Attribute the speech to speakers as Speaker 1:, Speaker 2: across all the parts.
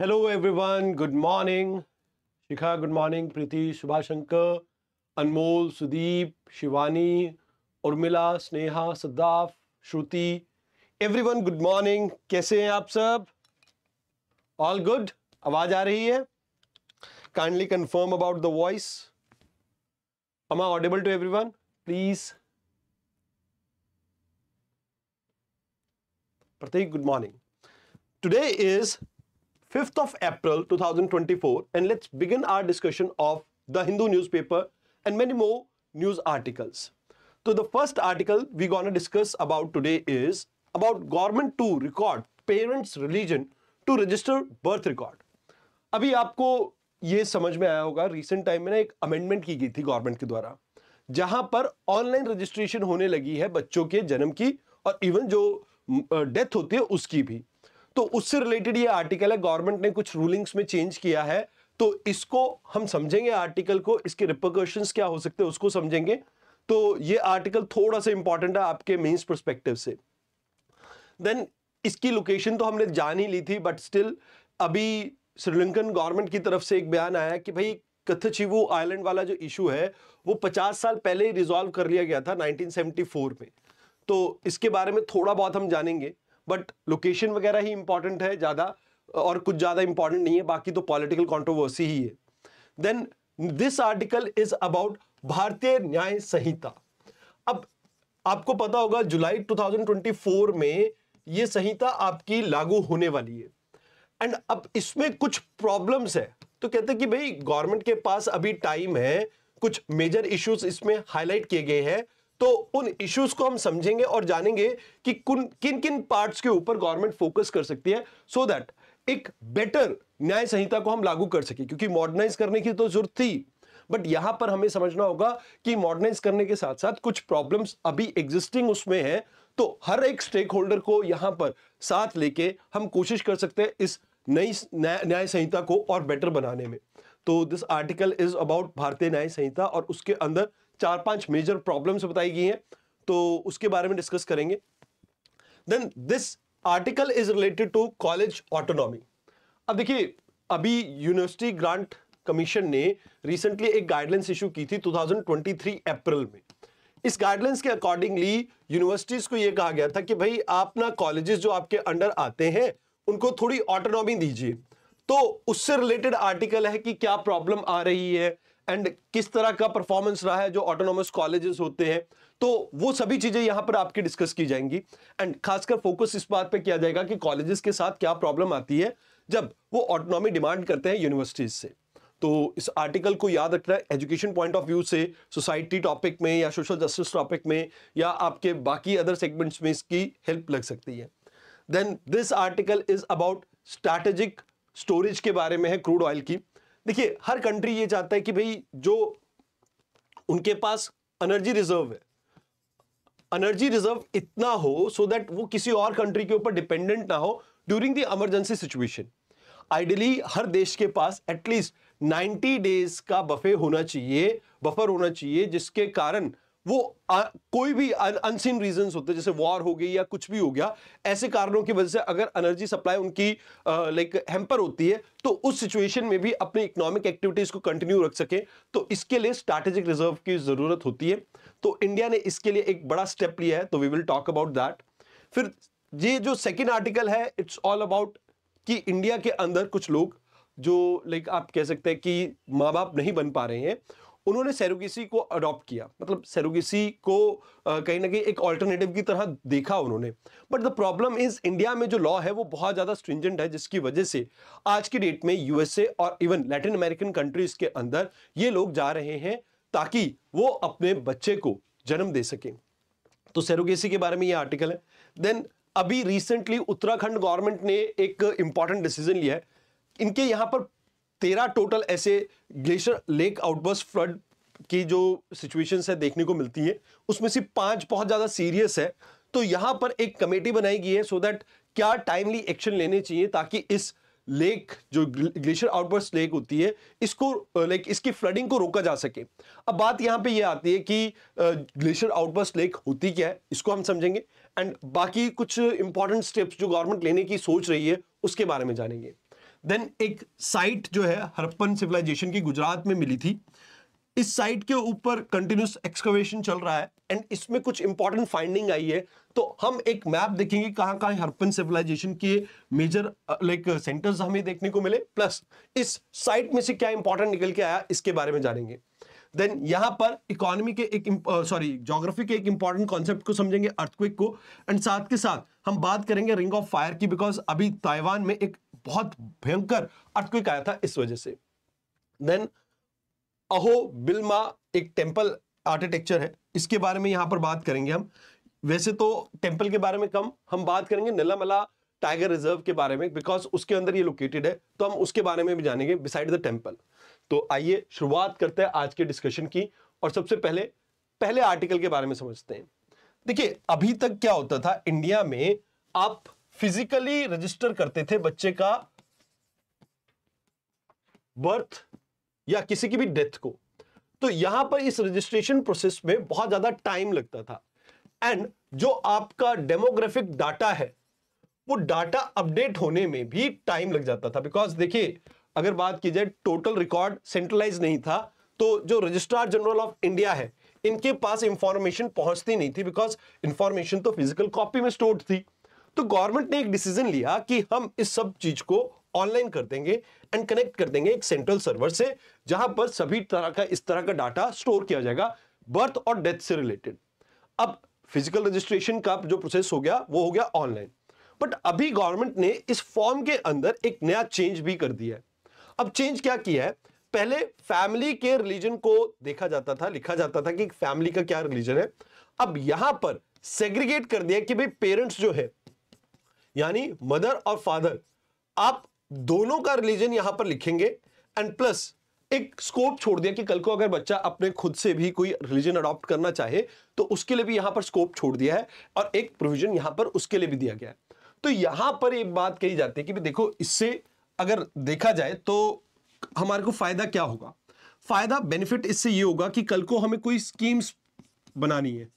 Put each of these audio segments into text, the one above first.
Speaker 1: Hello everyone good morning Shikha good morning Preeti Shubhashankar Anmol Sudeep Shivani Urmila Sneha Saddaf Shruti everyone good morning कैसे हैं आप सब ऑल गुड आवाज आ रही है kindly confirm about the voice am I audible to everyone please Prateek good morning today is 5th of April 2024 and let's begin our discussion of the Hindu newspaper and many more news articles. So the first article we going to discuss about today is about government to record parents religion to register birth record. अभी आपको ये समझ में आया होगा recent time में ना एक अमेंडमेंट की गई थी गवर्नमेंट के द्वारा जहां पर ऑनलाइन रजिस्ट्रेशन होने लगी है बच्चों के जन्म की और इवन जो डेथ होती है उसकी भी तो उससे रिलेटेड ये आर्टिकल है गवर्नमेंट ने कुछ रूलिंग्स में चेंज किया है तो इसको हम समझेंगे आर्टिकल को इसके रिपोकॉशन क्या हो सकते हैं उसको समझेंगे तो ये आर्टिकल थोड़ा सा इंपॉर्टेंट है आपके मेन्स परस्पेक्टिव से देन इसकी लोकेशन तो हमने जान ही ली थी बट स्टिल अभी श्रीलंकन गवर्नमेंट की तरफ से एक बयान आया कि भाई कथचिवू आइलैंड वाला जो इशू है वो 50 साल पहले ही रिजॉल्व कर लिया गया था 1974 में तो इसके बारे में थोड़ा बहुत हम जानेंगे बट लोकेशन वगैरह ही इंपॉर्टेंट है ज़्यादा और कुछ ज़्यादा इंपॉर्टेंट नहीं है बाकी तो पॉलिटिकल कॉन्ट्रोवर्सी ही है then this article is about Bharatiya Nyaya संहिता अब आपको पता होगा जुलाई 2024 में यह संहिता आपकी लागू होने वाली है एंड अब इसमें कुछ प्रॉब्लम्स है तो कहते हैं कि भाई गवर्नमेंट के पास अभी टाइम है कुछ मेजर इश्यूज इसमें हाईलाइट किए गए हैं तो उन इश्यूज को हम समझेंगे और जानेंगे कि किन किन पार्ट्स के ऊपर गवर्नमेंट फोकस कर सकती है सो so दैट एक बेटर न्याय संहिता को हम लागू कर सके क्योंकि मॉडर्नाइज करने की तो जरूरत थी बट यहां पर हमें समझना होगा कि मॉडर्नाइज करने के साथ साथ कुछ प्रॉब्लम्स अभी एग्जिस्टिंग उसमें है तो हर एक स्टेक होल्डर को यहां पर साथ लेके हम कोशिश कर सकते हैं इस नई न्याय संहिता को और बेटर बनाने में तो this article is about Bharatiya Nyaya संहिता और उसके अंदर चार पांच मेजर प्रॉब्लम्स बताई गई हैं तो उसके बारे में डिस्कस करेंगे then this article is related to college autonomy अब देखिए अभी यूनिवर्सिटी ग्रांट कमीशन ने रिसेंटली एक गाइडलाइंस इशू की थी 2023 अप्रैल में इस गाइडलाइंस के अकॉर्डिंगली यूनिवर्सिटीज को यह कहा गया था कि भाई आप ना कॉलेजेस जो आपके अंडर आते हैं उनको थोड़ी ऑटोनॉमी दीजिए तो उससे रिलेटेड आर्टिकल है कि क्या प्रॉब्लम आ रही है एंड किस तरह का परफॉर्मेंस रहा है जो ऑटोनोमस कॉलेजेस होते हैं तो वो सभी चीज़ें यहां पर आपकी डिस्कस की जाएंगी एंड खासकर फोकस इस बात पे किया जाएगा कि कॉलेजेस के साथ क्या प्रॉब्लम आती है जब वो ऑटोनॉमी डिमांड करते हैं यूनिवर्सिटीज से तो इस आर्टिकल को याद रखना है एजुकेशन पॉइंट ऑफ व्यू से सोसाइटी टॉपिक में या सोशल जस्टिस टॉपिक में या आपके बाकी अदर सेगमेंट्स में इसकी हेल्प लग सकती है then this article is about strategic storage के बारे में है क्रूड ऑयल की देखिए हर कंट्री ये चाहता है कि भाई जो उनके पास एनर्जी रिजर्व है एनर्जी रिजर्व इतना हो सो so दैट वो किसी और कंट्री के ऊपर डिपेंडेंट ना हो during the emergency situation ideally हर देश के पास एटलीस्ट 90 डेज का बफे होना चाहिए बफर होना चाहिए जिसके कारण वो आ, कोई भी अनसिन रीजंस होते जैसे वॉर हो गई या कुछ भी हो गया ऐसे कारणों की वजह से अगर एनर्जी सप्लाई उनकी लाइक हेम्पर होती है तो उस सिचुएशन में भी अपने इकोनॉमिक एक्टिविटीज को कंटिन्यू रख सके तो इसके लिए स्ट्रैटेजिक रिजर्व की जरूरत होती है तो इंडिया ने इसके लिए एक बड़ा स्टेप लिया है तो we will talk about that फिर ये जो सेकेंड आर्टिकल है इट्स ऑल अबाउट कि इंडिया के अंदर कुछ लोग जो लाइक आप कह सकते हैं कि माँ बाप नहीं बन पा रहे हैं उन्होंने सेरोगेसी को अडॉप्ट किया मतलब सेरोगेसी को कहीं ना कहीं एक ऑल्टरनेटिव की तरह देखा उन्होंने but the problem is India में जो लॉ है वो बहुत ज़्यादा स्ट्रिंजेंट है जिसकी वजह से आज की डेट में यूएसए और इवन लैटिन अमेरिकन कंट्रीज के अंदर ये लोग जा रहे हैं ताकि वो अपने बच्चे को जन्म दे सकें तो सेरोगेसी के बारे में ये आर्टिकल है देन अभी रिसेंटली उत्तराखंड गवर्नमेंट ने एक इंपॉर्टेंट डिसीजन लिया है इनके यहाँ पर तेरह टोटल ऐसे ग्लेशियर लेक आउटबर्स्ट फ्लड की जो सिचुएशंस है देखने को मिलती है उसमें से पांच बहुत ज़्यादा सीरियस है तो यहाँ पर एक कमेटी बनाई गई है सो दैट क्या टाइमली एक्शन लेने चाहिए ताकि इस लेक जो ग्लेशियर आउटबर्स्ट लेक होती है इसको लाइक इसकी फ्लडिंग को रोका जा सके अब बात यहाँ पे ये यह आती है कि ग्लेशियर आउटबर्स्ट लेक होती क्या है इसको हम समझेंगे एंड बाकी कुछ इंपॉर्टेंट स्टेप्स जो गवर्नमेंट लेने की सोच रही है उसके बारे में जानेंगे देन एक साइट जो है हरप्पन सिविलाइजेशन की गुजरात में मिली थी इस साइट के ऊपर कंटिन्यूस एक्सकवेशन चल रहा है एंड इसमें कुछ इंपॉर्टेंट फाइंडिंग आई है तो हम एक मैप देखेंगे कहां कहां हरपन सिविलाइजेशन के मेजर लाइक सेंटर्स हमें देखने को मिले प्लस इस साइट में से क्या इंपॉर्टेंट निकल के आया इसके बारे में जानेंगे देन यहां पर इकोनॉमी के एक सॉरी जोग्राफी uh, के एक इंपॉर्टेंट कॉन्सेप्ट को समझेंगे अर्थक्विक को एंड साथ के साथ हम बात करेंगे रिंग ऑफ फायर की बिकॉज अभी ताइवान में एक बहुत भयंकर अर्थक्विक आया था इस वजह से देन अहो बिल्मा एक टेम्पल आर्किटेक्चर है इसके बारे में यहाँ पर बात करेंगे हम वैसे तो टेम्पल के बारे में कम हम बात करेंगे नलामला टाइगर रिजर्व के बारे में बिकॉज उसके अंदर ये लोकेटेड है तो हम उसके बारे में भी जानेंगे बिसाइड द टेम्पल तो आइए शुरुआत करते हैं आज के डिस्कशन की और सबसे पहले पहले आर्टिकल के बारे में समझते हैं देखिए अभी तक क्या होता था इंडिया में आप फिजिकली रजिस्टर करते थे बच्चे का बर्थ या किसी की भी डेथ को तो यहां पर इस रजिस्ट्रेशन प्रोसेस में बहुत ज्यादा टाइम लगता था एंड जो आपका डेमोग्राफिक डाटा है वो डाटा अपडेट होने में भी टाइम लग जाता था बिकॉज देखिए अगर बात की जाए टोटल रिकॉर्ड सेंट्रलाइज नहीं था तो जो रजिस्ट्रार जनरल ऑफ इंडिया है इनके पास इंफॉर्मेशन पहुंचती नहीं थी बिकॉज इंफॉर्मेशन तो फिजिकल कॉपी में स्टोर्ड थी तो गवर्नमेंट ने एक डिसीजन लिया कि हम इस सब चीज को ऑनलाइन कर देंगे एंड कनेक्ट कर देंगे एक सेंट्रल सर्वर से जहां पर सभी तरह का इस तरह का डाटा स्टोर किया जाएगा बर्थ और डेथ से रिलेटेड अब फिजिकल रजिस्ट्रेशन का जो प्रोसेस हो गया वो हो गया ऑनलाइन बट अभी गवर्नमेंट ने इस फॉर्म के अंदर एक नया चेंज भी कर दिया है अब चेंज क्या किया है पहले फैमिली के रिलीजन को देखा जाता था लिखा जाता था कि फैमिली का क्या रिलीजन है अब यहां पर सेग्रीगेट कर दिया कि भाई पेरेंट्स जो है यानी मदर और फादर आप दोनों का रिलीजन यहां पर लिखेंगे एंड प्लस एक स्कोप छोड़ दिया कि कल को अगर बच्चा अपने खुद से भी कोई रिलीजन अडॉप्ट करना चाहे तो उसके लिए भी यहां पर स्कोप छोड़ दिया है और एक प्रोविजन यहां पर उसके लिए भी दिया गया है तो यहां पर एक बात कही जाती है कि देखो इससे अगर देखा जाए तो हमारे को फायदा क्या होगा फायदा बेनिफिट इससे ये होगा कि कल को हमें कोई स्कीम्स बनानी है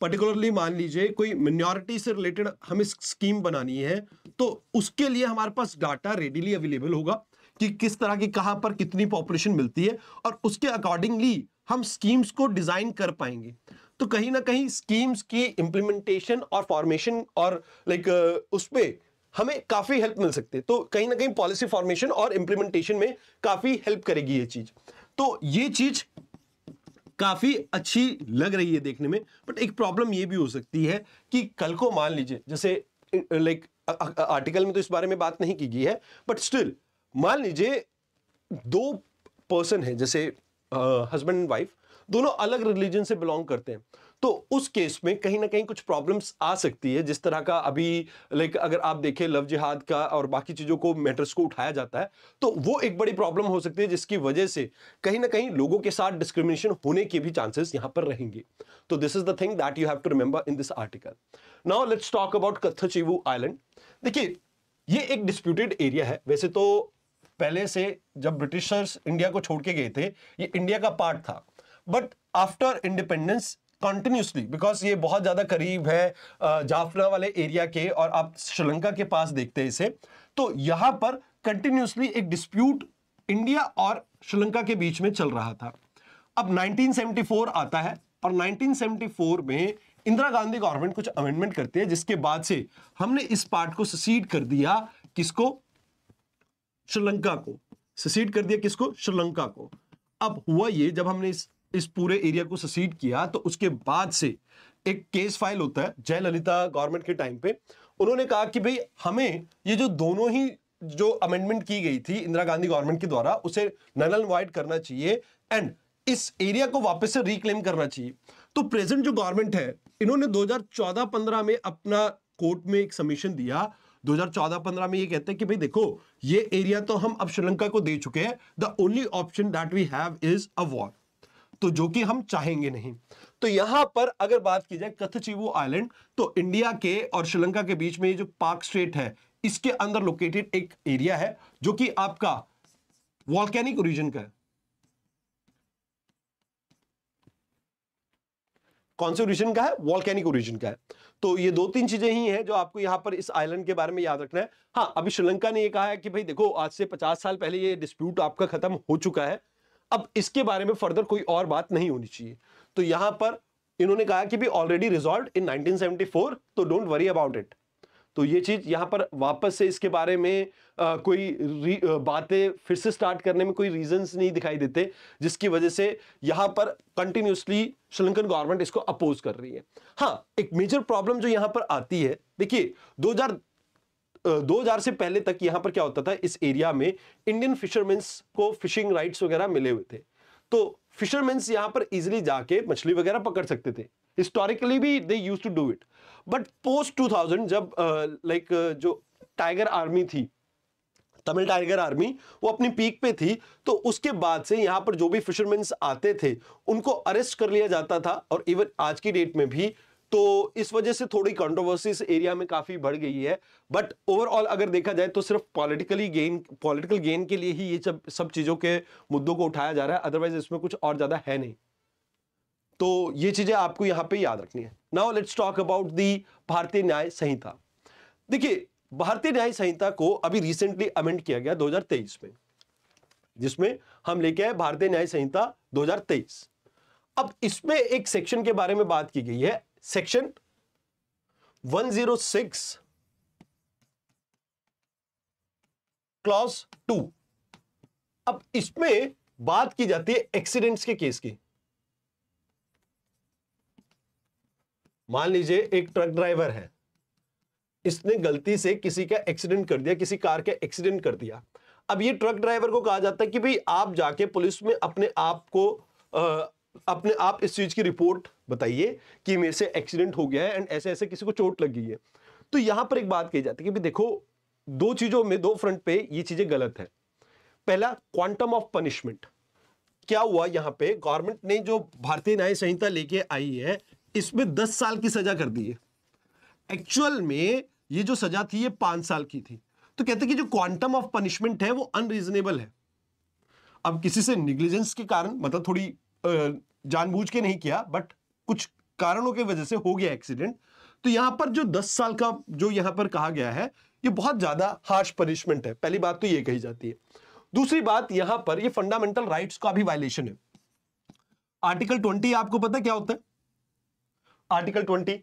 Speaker 1: पर्टिकुलरली मान लीजिए कोई मिनोरिटी से रिलेटेड हमें स्कीम बनानी है तो उसके लिए हमारे पास डाटा रेडीली अवेलेबल होगा कि किस तरह की कहाँ पर कितनी पॉपुलेशन मिलती है और उसके अकॉर्डिंगली हम स्कीम्स को डिजाइन कर पाएंगे तो कहीं ना कहीं स्कीम्स की इम्प्लीमेंटेशन और फॉर्मेशन और लाइक उस पर हमें काफ़ी हेल्प मिल सकती है तो कहीं ना कहीं पॉलिसी फॉर्मेशन और इम्प्लीमेंटेशन में काफ़ी हेल्प करेगी ये चीज़ तो ये चीज़ काफ़ी अच्छी लग रही है देखने में बट एक प्रॉब्लम ये भी हो सकती है कि कल को मान लीजिए जैसे लाइक आर्टिकल में तो इस बारे में बात नहीं की गई है बट स्टिल मान लीजिए दो पर्सन है जैसे हस्बैंड एंड वाइफ दोनों अलग रिलीजन से बिलोंग करते हैं तो उस केस में कहीं ना कहीं कुछ प्रॉब्लम्स आ सकती है जिस तरह का अभी लाइक अगर आप देखें लव जिहाद का और बाकी चीज़ों को मैटर्स को उठाया जाता है तो वो एक बड़ी प्रॉब्लम हो सकती है जिसकी वजह से कहीं ना कहीं लोगों के साथ डिस्क्रिमिनेशन होने के भी चांसेस यहां पर रहेंगे तो this is the thing that you have to remember in this article now let's talk about कथचीवू आइलैंड देखिए ये एक डिस्प्यूटेड एरिया है वैसे तो पहले से जब ब्रिटिशर्स इंडिया को छोड़ के गए थे ये इंडिया का पार्ट था but after independence continuously because ये बहुत ज़्यादा करीब है जाफना वाले एरिया के और आप श्रीलंका के पास देखते हैं इसे तो यहां पर कंटिन्यूसली एक डिस्प्यूट इंडिया और श्रीलंका के बीच में चल रहा था अब 1974 आता है और 1974 में इंदिरा गांधी गवर्नमेंट कुछ अमेंडमेंट करती है जिसके बाद से हमने इस पार्ट को ससीड कर दिया किसको श्रीलंका को ससीड कर दिया किसको श्रीलंका को अब हुआ ये जब हमने इस इस पूरे एरिया को ससीड किया तो उसके बाद से एक केस फाइल होता है जयललिता गवर्नमेंट के टाइम पे उन्होंने कहा कि भाई हमें ये जो दोनों ही जो अमेंडमेंट की गई थी इंदिरा गांधी गवर्नमेंट के द्वारा उसे नल एंड वाइड करना चाहिए एंड इस एरिया को वापस से रिक्लेम करना चाहिए तो प्रेजेंट जो गवर्नमेंट है इन्होंने 2014-15 में अपना कोर्ट में एक समीशन दिया 2014-15 में ये कहते हैं कि भाई देखो ये एरिया तो हम अब श्रीलंका को दे चुके हैं the only option that we have is a war तो जो कि हम चाहेंगे नहीं तो यहां पर अगर बात की जाए कथचिव आइलैंड तो इंडिया के और श्रीलंका के बीच में जो पाक स्टेट है इसके अंदर लोकेटेड एक एरिया है जो कि आपका वॉल्केनिक ओरिजिन का है कौन से ओरिजिन का है वॉल्केनिक ओरिजिन का है तो ये दो तीन चीजें ही हैं जो आपको यहां पर इस आइलैंड के बारे में याद रखना है हाँ अभी श्रीलंका ने ये कहा है कि भाई देखो आज से पचास साल पहले ये डिस्प्यूट आपका खत्म हो चुका है अब इसके बारे में फर्दर कोई और बात नहीं होनी चाहिए तो यहां पर इन्होंने कहा कि भी ऑलरेडी रिजॉल्व इन 1974 तो डोंट वरी अबाउट इट तो ये चीज यहां पर वापस से इसके बारे में आ, कोई बातें फिर से स्टार्ट करने में कोई रीजंस नहीं दिखाई देते जिसकी वजह से यहां पर कंटिन्यूसली श्रीलंकन गवर्नमेंट इसको अपोज कर रही है हाँ एक मेजर प्रॉब्लम जो यहां पर आती है देखिए 2000 से पहले तक यहाँ पर क्या होता था इस एरिया में इंडियन फिशरमेंस को फिशिंग राइट्स वगैरह मिले हुए थे तो फिशरमेंस यहाँ पर इजिली जाके मछली वगैरह पकड़ सकते थे हिस्टोरिकली भी they used to do it but post 2000 जब लाइक जो टाइगर आर्मी थी तमिल टाइगर आर्मी वो अपनी पीक पे थी तो उसके बाद से यहाँ पर जो भी फिशरमैन आते थे उनको अरेस्ट कर लिया जाता था और इवन आज की डेट में भी तो इस वजह से थोड़ी कंट्रोवर्सी इस एरिया में काफ़ी बढ़ गई है बट ओवरऑल अगर देखा जाए तो सिर्फ पॉलिटिकली गेन पॉलिटिकल गेन के लिए ही ये सब सब चीज़ों के मुद्दों को उठाया जा रहा है अदरवाइज इसमें कुछ और ज़्यादा है नहीं तो ये चीज़ें आपको यहां पे याद रखनी है now let's talk about the Bharatiya Nyaya संहिता देखिए भारतीय न्याय संहिता को अभी रिसेंटली अमेंड किया गया 2023 में जिसमें हम लेके आए भारतीय न्याय संहिता 2023 अब इसमें एक सेक्शन के बारे में बात की गई है सेक्शन 106 क्लॉज टू अब इसमें बात की जाती है एक्सीडेंट्स के केस की मान लीजिए एक ट्रक ड्राइवर है इसने गलती से किसी का एक्सीडेंट कर दिया किसी कार का एक्सीडेंट कर दिया अब ये ट्रक ड्राइवर को कहा जाता है कि भाई आप जाके पुलिस में अपने आप को आ, अपने आप इस चीज की रिपोर्ट बताइए कि मेरे से एक्सीडेंट हो गया है एंड ऐसे ऐसे किसी को चोट लग गई है तो यहां पर एक बात कही जाती है कि देखो दो चीजों में दो फ्रंट पे ये चीजें गलत है पहला क्वांटम ऑफ पनिशमेंट क्या हुआ यहां पे गवर्नमेंट ने जो भारतीय न्याय संहिता लेके आई है इसमें दस साल की सजा कर दी है एक्चुअल में ये जो सजा थी ये पांच साल की थी तो कहते कि जो क्वांटम ऑफ पनिशमेंट है वो अनरीजनेबल है अब किसी से निग्लिजेंस के कारण मतलब थोड़ी जानबूझ के नहीं किया बट कुछ कारणों के वजह से हो गया एक्सीडेंट तो यहां पर जो दस साल का जो यहां पर कहा गया है ये बहुत ज्यादा हार्श पनिशमेंट है पहली बात तो ये कही जाती है दूसरी बात यहां पर ये फंडामेंटल राइट्स का भी वायलेशन है आर्टिकल ट्वेंटी आपको पता क्या होता है आर्टिकल ट्वेंटी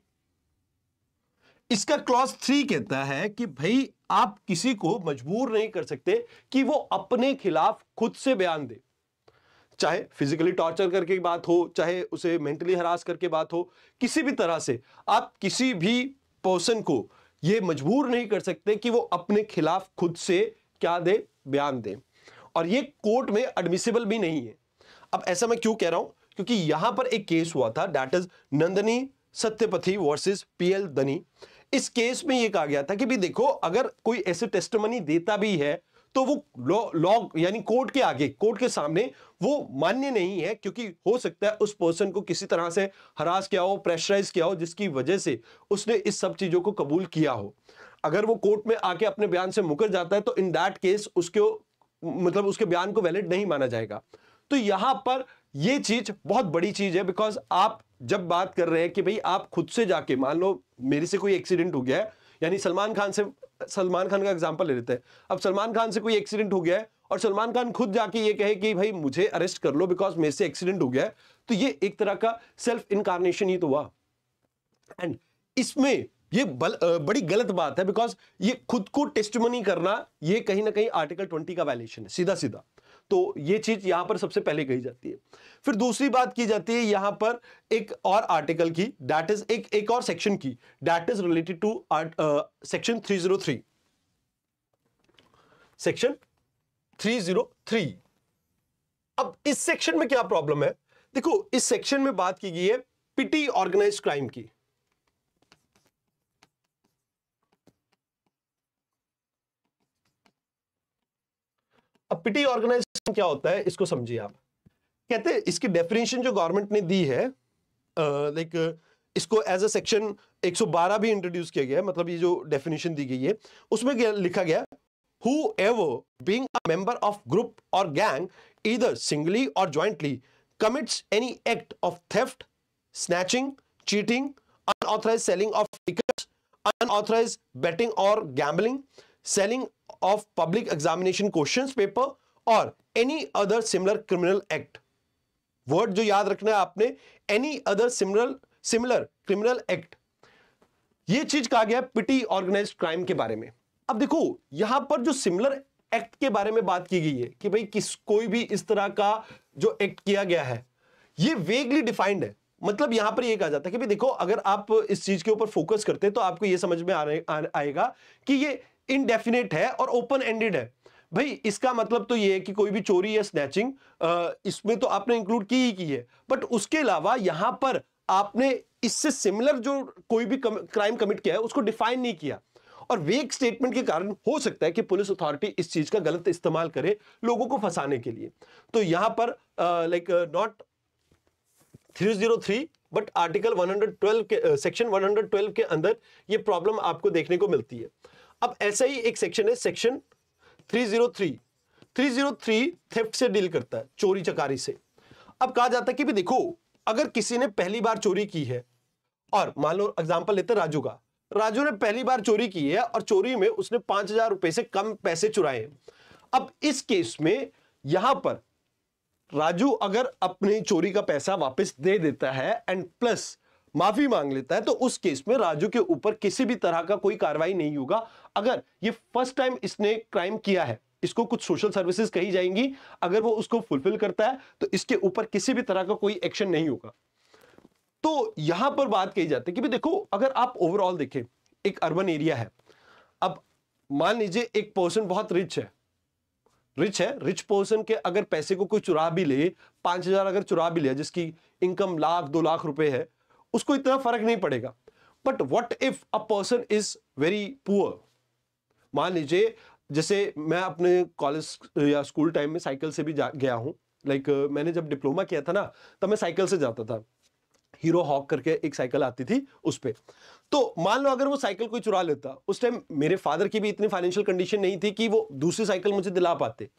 Speaker 1: इसका क्लॉज थ्री कहता है कि भाई आप किसी को मजबूर नहीं कर सकते कि वो अपने खिलाफ खुद से बयान दे चाहे फिजिकली टॉर्चर करके बात हो चाहे उसे मेंटली हरास करके बात हो किसी भी तरह से आप किसी भी पर्सन को यह मजबूर नहीं कर सकते कि वो अपने खिलाफ खुद से क्या दे बयान दे और ये कोर्ट में एडमिसिबल भी नहीं है अब ऐसा मैं क्यों कह रहा हूं क्योंकि यहां पर एक केस हुआ था that is Nandini Satpathy versus PL दनी इस केस में यह कहा गया था कि भी देखो अगर कोई ऐसे टेस्टमनी देता भी है तो वो लॉग यानी कोर्ट के आगे कोर्ट के सामने वो मान्य नहीं है क्योंकि हो सकता है उस पर्सन को किसी तरह से हरास किया हो प्रेशराइज किया हो जिसकी वजह से उसने इस सब चीज़ों को कबूल किया हो अगर वो कोर्ट में आके अपने बयान से मुकर जाता है तो इन दैट केस उसके मतलब उसके बयान को वैलिड नहीं माना जाएगा तो यहां पर ये चीज बहुत बड़ी चीज है बिकॉज आप जब बात कर रहे हैं कि भाई आप खुद से जाके मान लो मेरे से कोई एक्सीडेंट हो गया है यानी सलमान खान से सलमान खान का एग्जाम्पल ले लेते हैं अब सलमान खान से कोई एक्सीडेंट हो गया है और सलमान खान खुद जाके ये कहे कि भाई मुझे अरेस्ट कर लो बिकॉज मेरे से एक्सीडेंट हो गया है तो ये एक तरह का सेल्फ इनकारनेशन ही तो हुआ एंड इसमें ये बल, बड़ी गलत बात है बिकॉज ये खुद को टेस्टमनी करना ये कहीं ना कहीं आर्टिकल ट्वेंटी का वायलेशन है सीधा सीधा तो ये चीज यहां पर सबसे पहले कही जाती है फिर दूसरी बात की जाती है यहां पर एक और आर्टिकल की दैट इज एक एक और सेक्शन की that is related to section 303 section 303 अब इस सेक्शन में क्या प्रॉब्लम है देखो इस सेक्शन में बात की गई है पिटी ऑर्गेनाइज क्राइम की पिटी ऑर्गेनाइजेशन क्या होता है इसको समझिए आप कहते हैं इसकी डेफिनेशन जो गवर्नमेंट ने दी है लाइक इसको एज अ सेक्शन 112 भी इंट्रोड्यूस किया गया मतलब ये जो डेफिनेशन दी गई है उसमें गया, लिखा गया whoever being member of group और गैंग इधर सिंगली और jointly commits any act of theft snatching cheating unauthorised selling of ticket unauthorised betting और gambling selling of public examination question paper और any other similar criminal act word जो याद रखना है आपने any other similar similar criminal act ये चीज कहा गया है पिटी ऑर्गेनाइज क्राइम के बारे में अब देखो यहां पर जो सिमिलर एक्ट के बारे में बात की गई है कि भाई किस कोई भी इस तरह का जो एक्ट किया गया है ये वेगली डिफाइंड है मतलब यहां पर ये कहा जाता है कि भाई देखो अगर आप इस चीज के ऊपर फोकस करते हैं तो आपको ये समझ में आ, आ, आएगा कि ये इनडेफिनेट है और ओपन एंडेड है भाई इसका मतलब तो ये है कि कोई भी चोरी या स्नैचिंग इसमें तो आपने इंक्लूड की ही की है बट उसके अलावा यहां पर आपने इससे सिमिलर जो कोई भी कम, क्राइम कमिट किया है उसको डिफाइन नहीं किया और वेक स्टेटमेंट के कारण हो सकता है कि पुलिस अथॉरिटी इस चीज का गलत इस्तेमाल करे लोगों को फंसाने के लिए तो यहां पर like not three but article 112 के सेक्शन uh, 112 के अंदर ये प्रॉब्लम आपको देखने को मिलती है अब ऐसा ही एक सेक्शन है सेक्शन 303 303 थेफ्ट से डील करता है चोरी चकारी से अब कहा जाता है कि भी देखो अगर किसी ने पहली बार चोरी की है और मान लो एग्जाम्पल लेते राजू का राजू ने पहली बार चोरी की है और चोरी में उसने पांच हजार रुपए से कम पैसे चुराए अब इस केस में यहां पर राजू अगर अपनी चोरी का पैसा वापस दे देता है एंड प्लस माफी मांग लेता है तो उस केस में राजू के ऊपर किसी भी तरह का कोई कार्रवाई नहीं होगा अगर ये फर्स्ट टाइम इसने क्राइम किया है इसको कुछ सोशल सर्विसेज कही जाएंगी अगर वो उसको फुलफिल करता है तो इसके ऊपर किसी भी तरह का कोई एक्शन नहीं होगा तो यहां पर बात कही जाती है कि देखो अगर आप ओवरऑल देखें एक अर्बन एरिया है अब मान लीजिए एक पर्सन बहुत रिच है रिच है रिच पर्सन के अगर पैसे को कोई चुरा भी ले पांच हजार अगर चुरा भी ले जिसकी इनकम लाख दो लाख रुपए है उसको इतना फर्क नहीं पड़ेगा but what if a person is very poor मान लीजिए जैसे मैं अपने कॉलेज या स्कूल टाइम में साइकिल से भी गया हूँ लाइक like, मैंने जब डिप्लोमा किया था ना तब मैं साइकिल से जाता था हीरो हॉक करके एक साइकिल आती थी उस पर तो मान लो अगर वो साइकिल कोई चुरा लेता उस टाइम मेरे फादर की भी इतनी फाइनेंशियल कंडीशन नहीं थी कि वो दूसरी साइकिल मुझे दिला पाते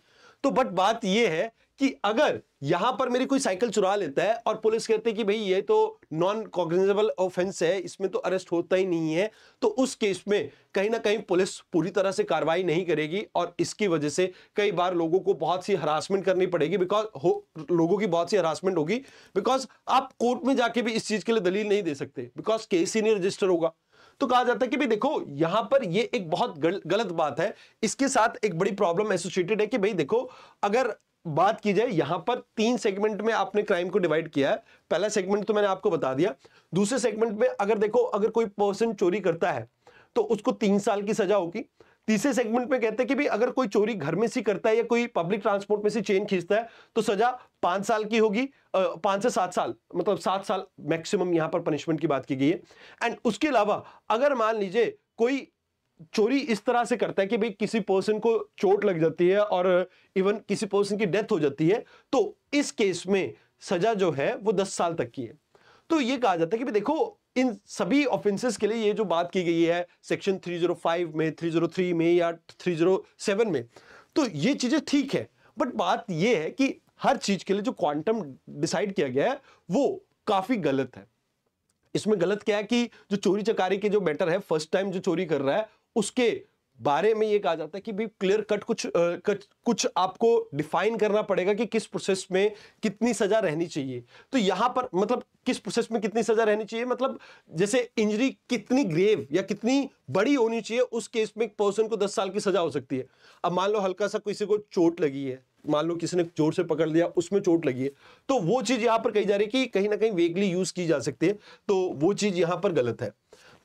Speaker 1: तो बट बात ये है कि अगर यहां पर मेरी कोई साइकिल चुरा लेता है और पुलिस कहते हैं कि भाई ये तो नॉन कॉग्निजेबल ऑफेंस है इसमें तो अरेस्ट होता ही नहीं है तो उस केस में कहीं ना कहीं पुलिस पूरी तरह से कार्रवाई नहीं करेगी और इसकी वजह से कई बार लोगों को बहुत सी हरासमेंट करनी पड़ेगी बिकॉज हो लोगों की बहुत सी हरासमेंट होगी बिकॉज आप कोर्ट में जाके भी इस चीज के लिए दलील नहीं दे सकते बिकॉज केस ही नहीं रजिस्टर होगा तो कहा जाता है कि भाई देखो यहां पर ये एक बहुत गल, गलत बात है इसके साथ एक बड़ी प्रॉब्लम एसोसिएटेड है कि भाई देखो अगर बात की जाए यहां पर तीन सेगमेंट में आपने क्राइम को डिवाइड किया है पहला सेगमेंट तो मैंने आपको बता दिया दूसरे सेगमेंट में अगर देखो अगर कोई पर्सन चोरी करता है तो उसको तीन साल की सजा होगी तीसरे सेगमेंट में कहते हैं कि भी अगर कोई चोरी घर में से करता है या कोई पब्लिक ट्रांसपोर्ट में से चेन खींचता है तो सजा पांच साल की होगी पांच से सात साल मतलब सात साल मैक्सिमम यहां पर पनिशमेंट की बात की गई है एंड उसके अलावा अगर मान लीजिए कोई चोरी इस तरह से करता है कि भाई किसी पर्सन को चोट लग जाती है और इवन किसी पर्सन की डेथ हो जाती है तो इस केस में सजा जो है वो दस साल तक की है तो ये कहा जाता है कि भाई देखो इन सभी ऑफेंसेस के लिए ये जो बात की गई है सेक्शन 305 में 303 में या 307 में तो ये चीज़ें ठीक है बट बात ये है कि हर चीज़ के लिए जो क्वांटम डिसाइड किया गया है वो काफ़ी गलत है इसमें गलत क्या है कि जो चोरी चकारी के जो मैटर है फर्स्ट टाइम जो चोरी कर रहा है उसके बारे में ये कहा जाता है कि भी क्लियर कट कुछ कट, कुछ आपको डिफाइन करना पड़ेगा कि किस प्रोसेस में कितनी सजा रहनी चाहिए तो यहां पर मतलब किस प्रोसेस में कितनी सजा रहनी चाहिए मतलब जैसे इंजरी कितनी ग्रेव या कितनी बड़ी होनी चाहिए उस केस में एक पर्सन को दस साल की सजा हो सकती है अब मान लो हल्का सा किसी को चोट लगी है मान लो किसी ने जोर से पकड़ लिया उसमें चोट लगी है तो वो चीज यहां पर कही जा रही है कि कहीं ना कहीं वेगली यूज की जा सकती है तो वो चीज यहां पर गलत है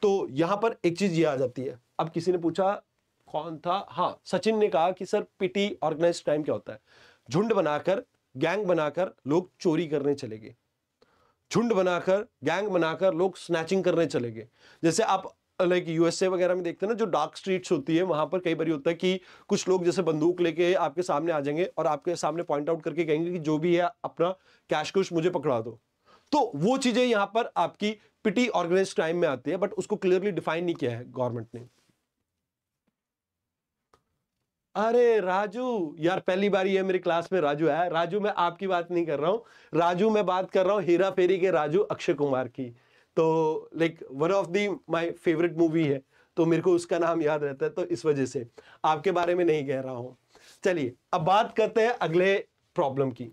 Speaker 1: तो यहां पर एक चीज ये आ जाती है अब किसी ने पूछा कौन था हाँ सचिन ने कहा कि सर पीटी ऑर्गेनाइज क्राइम क्या होता है झुंड बनाकर गैंग बनाकर लोग चोरी करने चले गए झुंड बनाकर गैंग बनाकर लोग स्नैचिंग करने चले गए जैसे आप लाइक यूएसए वगैरह में देखते हैं ना जो डार्क स्ट्रीट्स होती है वहां पर कई बार होता है कि कुछ लोग जैसे बंदूक लेके आपके सामने आ जाएंगे और आपके सामने पॉइंट आउट करके कहेंगे कि जो भी है अपना कैश कुश मुझे पकड़ा दो तो वो चीजें यहां पर आपकी पिटी ऑर्गेनाइज क्राइम में आती है बट उसको क्लियरली डिफाइन नहीं किया है गवर्नमेंट ने अरे राजू यार पहली बार ये मेरी क्लास में राजू आया राजू मैं आपकी बात नहीं कर रहा हूँ राजू मैं बात कर रहा हूँ हीरा फेरी के राजू अक्षय कुमार की तो like one of the my favourite movie है तो मेरे को उसका नाम याद रहता है तो इस वजह से आपके बारे में नहीं कह रहा हूं चलिए अब बात करते हैं अगले प्रॉब्लम की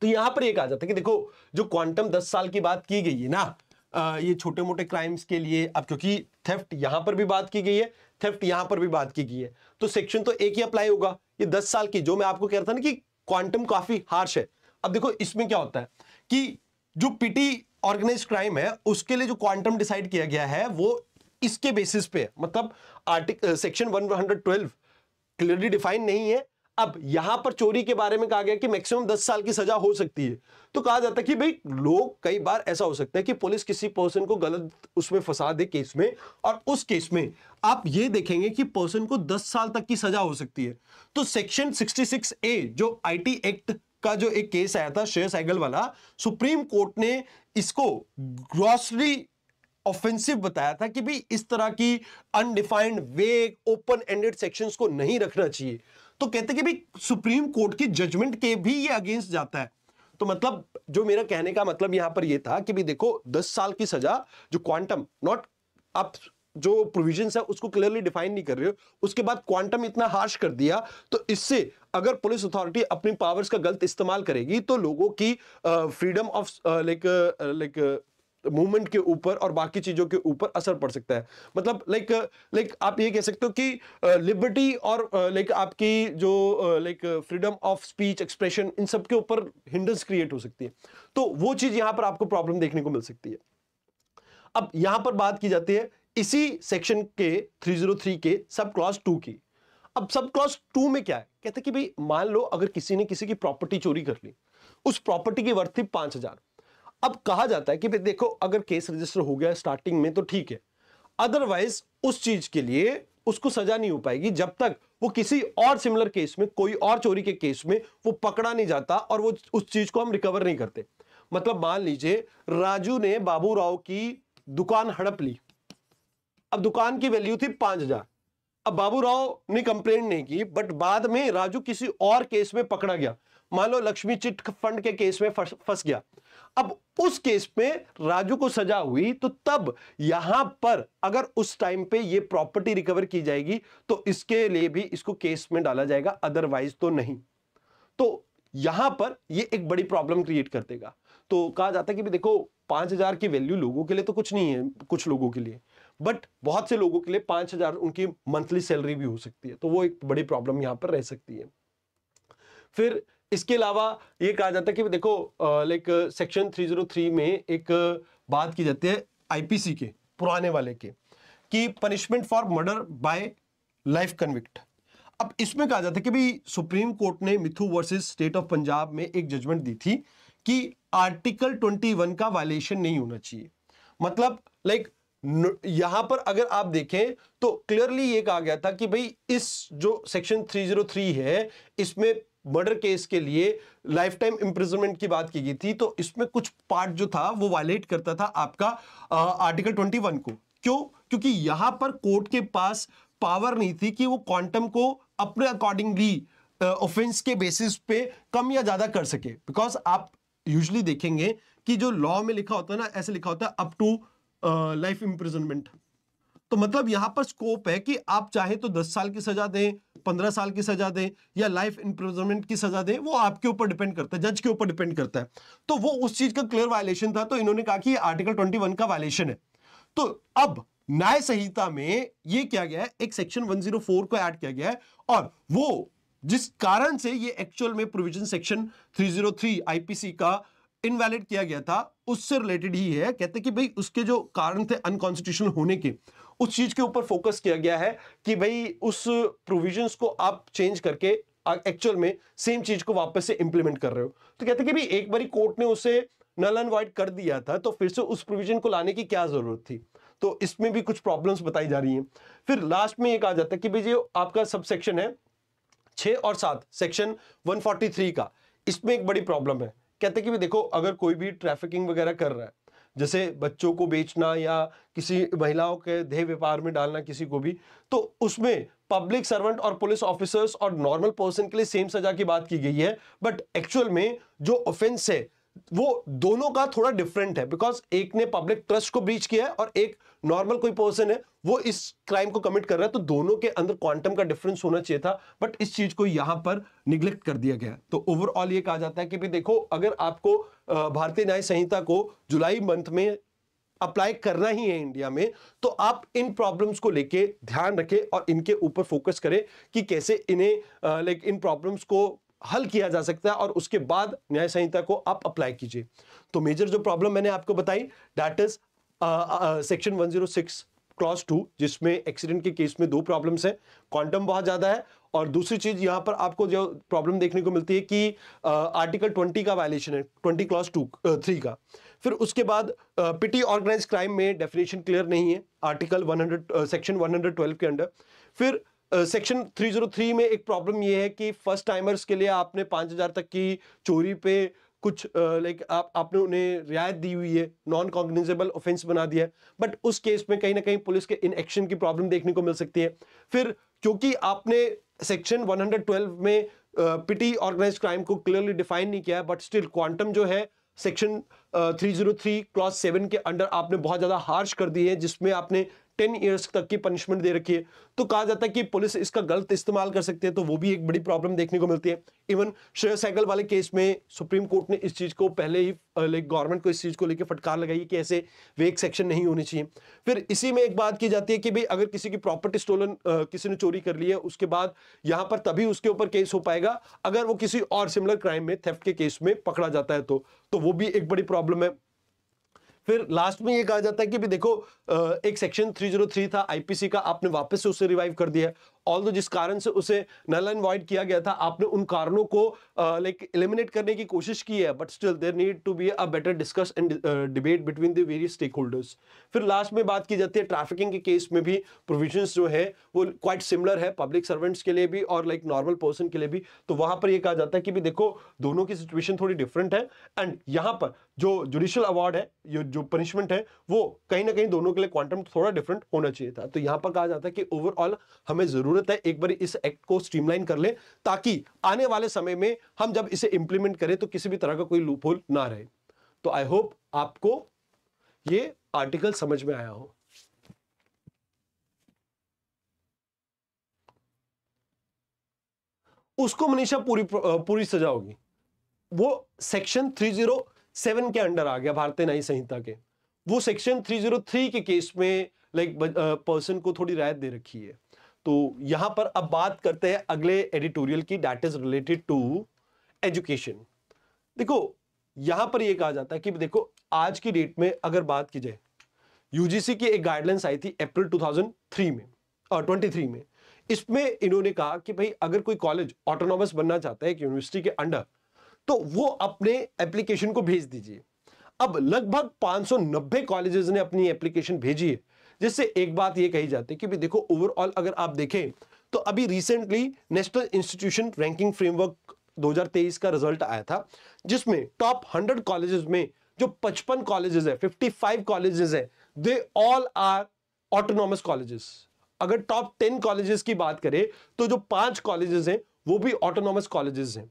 Speaker 1: तो यहां पर एक आ जाता है कि देखो जो क्वांटम दस साल की बात की गई है ना आ, ये छोटे मोटे क्राइम्स के लिए अब क्योंकि थेफ्ट यहां पर भी बात की गई है थेफ्ट यहां पर भी बात की गई है तो सेक्शन तो एक ही अप्लाई होगा ये दस साल की जो मैं आपको कह रहा था ना कि क्वांटम काफी हार्श है अब देखो इसमें क्या होता है कि जो पीटी ऑर्गेनाइज क्राइम है उसके लिए जो क्वांटम डिसाइड किया गया है वो इसके बेसिस पे मतलब आर्टिकल सेक्शन 112 क्लियरली डिफाइन नहीं है अब यहां पर चोरी के बारे में कहा गया कि मैक्सिमम दस साल की सजा हो सकती है तो कहा जाता है कि भाई लोग कई बार ऐसा हो सकता है कि पुलिस किसी पर्सन को गलत उसमें फंसा दे केस में और उस केस में आप ये देखेंगे कि पर्सन को दस साल तक की सजा हो सकती है तो सेक्शन सिक्सटी ए जो आई एक्ट का जो एक केस आया था श्रेय सैगल वाला सुप्रीम कोर्ट ने इसको ग्रॉसरी ऑफेंसिव बताया था कि भी इस तरह की undefined way open ended sections को नहीं रखना चाहिए तो कहते कि भाई सुप्रीम कोर्ट की जजमेंट के भी ये अगेंस्ट जाता है तो मतलब जो मेरा कहने का मतलब यहां पर ये था कि भी देखो दस साल की सजा जो क्वांटम नॉट आप जो प्रोविजन है उसको क्लियरली डिफाइन नहीं कर रहे हो उसके बाद क्वांटम इतना हार्श कर दिया तो इससे अगर पुलिस अथॉरिटी अपनी पावर्स का गलत इस्तेमाल करेगी तो लोगों की freedom of like like movement के ऊपर और बाकी चीज़ों के ऊपर असर पड़ सकता है मतलब लाइक लाइक आप ये कह सकते हो कि लिबर्टी और लाइक आपकी जो like freedom of speech expression इन सब के ऊपर हिंडस क्रिएट हो सकती है तो वो चीज़ यहां पर आपको प्रॉब्लम देखने को मिल सकती है अब यहां पर बात की जाती है इसी सेक्शन के 303 के सब क्लॉज टू की अब सब क्लॉज टू में क्या है कहते कि भाई मान लो अगर किसी ने किसी की प्रॉपर्टी चोरी कर ली उस प्रॉपर्टी की वर्थ थी पांच हजार अब कहा जाता है कि देखो अगर केस रजिस्टर हो गया स्टार्टिंग में तो ठीक है अदरवाइज उस चीज के लिए उसको सजा नहीं हो पाएगी जब तक वो किसी और सिमिलर केस में कोई और चोरी के केस में वो पकड़ा नहीं जाता और वो उस चीज को हम रिकवर नहीं करते मतलब मान लीजिए राजू ने बाबू राव की दुकान हड़प ली अब दुकान की वैल्यू थी पांच हजार अब बाबू राव ने कंप्लेन नहीं की बट बाद में राजू किसी और केस में पकड़ा गया मान लो लक्ष्मी चिट फंड के केस में फंस गया अब उस केस में राजू को सजा हुई तो तब यहां पर अगर उस टाइम पे ये प्रॉपर्टी रिकवर की जाएगी तो इसके लिए भी इसको केस में डाला जाएगा अदरवाइज तो नहीं तो यहां पर ये एक बड़ी प्रॉब्लम क्रिएट कर देगा तो कहा जाता है कि देखो पांच हजार की वैल्यू लोगों के लिए तो कुछ नहीं है कुछ लोगों के लिए बट बहुत से लोगों के लिए पांच हजार उनकी मंथली सैलरी भी हो सकती है तो वो एक बड़ी प्रॉब्लम यहां पर रह सकती है फिर इसके अलावा ये कहा जाता है कि देखो लाइक सेक्शन 303 में एक बात की जाती है आईपीसी के पुराने वाले के कि punishment for murder by life convict अब इसमें कहा जाता है कि भाई सुप्रीम कोर्ट ने Mithu versus state of Punjab में एक जजमेंट दी थी कि आर्टिकल 21 का वायलेशन नहीं होना चाहिए मतलब लाइक यहां पर अगर आप देखें तो क्लियरली ये कहा गया था कि भाई इस जो सेक्शन 303 है इसमें मर्डर केस के लिए लाइफ टाइम इम्प्रिजनमेंट की बात की गई थी तो इसमें कुछ पार्ट जो था वो वायलेट करता था आपका आ, आर्टिकल 21 को क्यों क्योंकि यहां पर कोर्ट के पास पावर नहीं थी कि वो क्वांटम को अपने अकॉर्डिंगली ऑफेंस के बेसिस पे कम या ज्यादा कर सके बिकॉज आप यूजली देखेंगे कि जो लॉ में लिखा होता है ना ऐसे लिखा होता है अप टू लाइफ इम्प्रिजनमेंट तो मतलब यहां पर स्कोप है कि आप चाहे तो 10 साल की सजा दें 15 साल की सजा दें या लाइफ इंप्रिजनमेंट की सजा दें वो आपके ऊपर डिपेंड करता है जज के ऊपर डिपेंड करता है तो वो उस चीज का क्लियर वायलेशन था तो इन्होंने कहा कि ये आर्टिकल 21 का वायलेशन है तो अब न्याय संहिता में ये किया गया है एक सेक्शन 104 को ऐड किया गया है और वो जिस कारण से ये एक्चुअल में प्रोविजन सेक्शन 303 आईपीसी का इनवैलिड किया गया था उससे रिलेटेड ही है कहते कि भाई उसके जो कारण थे अनकॉन्स्टिट्यूशनल होने के उस चीज के ऊपर फोकस किया गया है कि भाई उस प्रोविजन को आप चेंज करके एक्चुअल में सेम चीज को वापस से इंप्लीमेंट कर रहे हो तो कहते कि भाई एक बारी कोर्ट ने उसे नल एंड वाइड कर दिया था तो फिर से उस प्रोविजन को लाने की क्या जरूरत थी तो इसमें भी कुछ प्रॉब्लम्स बताई जा रही हैं फिर लास्ट में एक आ जाता है कि भाई जो आपका सब सेक्शन है छ और सात सेक्शन 143 का इसमें एक बड़ी प्रॉब्लम है कहते कि भाई देखो अगर कोई भी ट्रैफिकिंग वगैरह कर रहा है जैसे बच्चों को बेचना या किसी महिलाओं के देह व्यापार में डालना किसी को भी तो उसमें पब्लिक सर्वेंट और पुलिस ऑफिसर्स और नॉर्मल पर्सन के लिए सेम सजा की बात की गई है बट एक्चुअल में जो ऑफेंस है वो दोनों का थोड़ा डिफरेंट है बिकॉज एक ने पब्लिक ट्रस्ट को ब्रीच किया है और एक नॉर्मल कोई पर्सन है वो इस क्राइम को कमिट कर रहा है तो दोनों के अंदर क्वांटम का डिफरेंस होना चाहिए था बट इस चीज को यहां पर निग्लेक्ट कर दिया गया तो ओवरऑल ये कहा जाता है कि भी देखो अगर आपको भारतीय न्याय संहिता को जुलाई मंथ में अप्लाई करना ही है इंडिया में तो आप इन प्रॉब्लम्स को लेके ध्यान रखें और इनके ऊपर फोकस करें कि कैसे इन्हें लाइक इन प्रॉब्लम्स को हल किया जा सकता है और उसके बाद न्याय संहिता को आप अप्लाई कीजिए तो मेजर जो प्रॉब्लम मैंने आपको बताई that is section 106 clause two जिसमें एक्सीडेंट के केस में दो प्रॉब्लम्स हैं क्वांटम बहुत ज़्यादा है और दूसरी चीज़ यहाँ पर आपको जो प्रॉब्लम देखने को मिलती है कि आर्टिकल आर्टिकल ट्वेंटी का वायलेशन है ट्वेंटी क्लास टू थ्री का फिर उसके बाद पिटी ऑर्गेनाइज क्राइम में डेफिनेशन क्लियर नहीं है आर्टिकल 100 सेक्शन 112 के अंडर फिर सेक्शन uh, 303 में एक प्रॉब्लम यह है कि फर्स्ट टाइमर्स के लिए आपने 5000 तक की चोरी पे कुछ लाइक uh, आप आपने उन्हें रियायत दी हुई है नॉन कॉग्निजेबल ऑफेंस बना दिया है बट उस केस में कहीं ना कहीं पुलिस के इन एक्शन की प्रॉब्लम देखने को मिल सकती है फिर क्योंकि आपने सेक्शन 112 में पिटी ऑर्गेनाइज क्राइम को क्लियरली डिफाइन नहीं किया बट स्टिल क्वांटम जो है section three zero three clause seven के अंडर आपने बहुत ज़्यादा हार्श कर दी है जिसमें आपने टेन ईयर्स तक की पनिशमेंट दे रखी है तो कहा जाता है कि पुलिस इसका गलत इस्तेमाल कर सकती है तो वो भी एक बड़ी प्रॉब्लम देखने को मिलती है इवन श्रेय साइकिल वाले केस में सुप्रीम कोर्ट ने इस चीज़ को पहले ही गवर्नमेंट को इस चीज़ को लेकर फटकार लगाई कि ऐसे वेक सेक्शन नहीं होने चाहिए फिर इसी में एक बात की जाती है कि भाई अगर किसी की प्रॉपर्टी स्टोलन किसी ने चोरी कर ली है उसके बाद यहाँ पर तभी उसके ऊपर केस हो पाएगा अगर वो किसी और सिमिलर क्राइम में थेफ्ट के केस में पकड़ा जाता है तो, तो वो भी एक बड़ी प्रॉब्लम है फिर लास्ट में ये कहा जाता है कि भी देखो एक सेक्शन 303 था आईपीसी का आपने वापस से उसे रिवाइव कर दिया ऑल जिस कारण से उसे नल एंड वॉइड किया गया था आपने उन कारणों को लाइक एलिमिनेट करने की कोशिश की है but still there need to be a better discuss and debate between the various stakeholders फिर लास्ट में बात की जाती है ट्रैफिकिंग के केस में भी प्रोविजन जो है वो क्वाइट सिमिलर है पब्लिक सर्वेंट्स के लिए भी और लाइक नॉर्मल पर्सन के लिए भी तो वहां पर यह कहा जाता है कि भी देखो दोनों की सिचुएशन थोड़ी डिफरेंट है एंड यहाँ पर जो जुडिशियल अवार्ड है ये जो पनिशमेंट है वो कहीं ना कहीं दोनों के लिए क्वांटम थोड़ा डिफरेंट होना चाहिए था तो यहाँ पर कहा जाता है कि ओवरऑल हमें जरूर जरूरत है एक बार इस एक्ट को स्ट्रीमलाइन कर लें ताकि आने वाले समय में हम जब इसे इंप्लीमेंट करें तो किसी भी तरह का कोई लूप होल ना रहे तो आई होप आपको ये आर्टिकल समझ में आया हो उसको मनीषा पूरी पूरी सजा होगी वो सेक्शन 307 के अंडर आ गया भारतीय नई संहिता के वो सेक्शन 303 के केस में लाइक पर्सन को थोड़ी रायत दे रखी है तो यहां पर अब बात करते हैं अगले एडिटोरियल की that is related to education देखो यहां पर यह कहा जाता है कि देखो आज की डेट में अगर बात की जाए यूजीसी की एक गाइडलाइंस आई थी अप्रैल 2003 में और 23 में इसमें इन्होंने कहा कि भाई अगर कोई कॉलेज ऑटोनॉमस बनना चाहता है एक यूनिवर्सिटी के अंडर तो वो अपने एप्लीकेशन को भेज दीजिए अब लगभग नब्बे कॉलेजेस ने अपनी एप्लीकेशन भेजी है जिससे एक बात ये कही जाती है कि देखो ओवरऑल अगर आप देखें तो अभी recently national institution ranking framework 2023 का रिजल्ट आया था जिसमें टॉप 100 कॉलेजेस में जो 55 कॉलेजेस है 55 कॉलेजेस है they all are autonomous colleges अगर टॉप 10 कॉलेजेस की बात करें तो जो पांच कॉलेजेस हैं वो भी ऑटोनॉमस कॉलेजेस हैं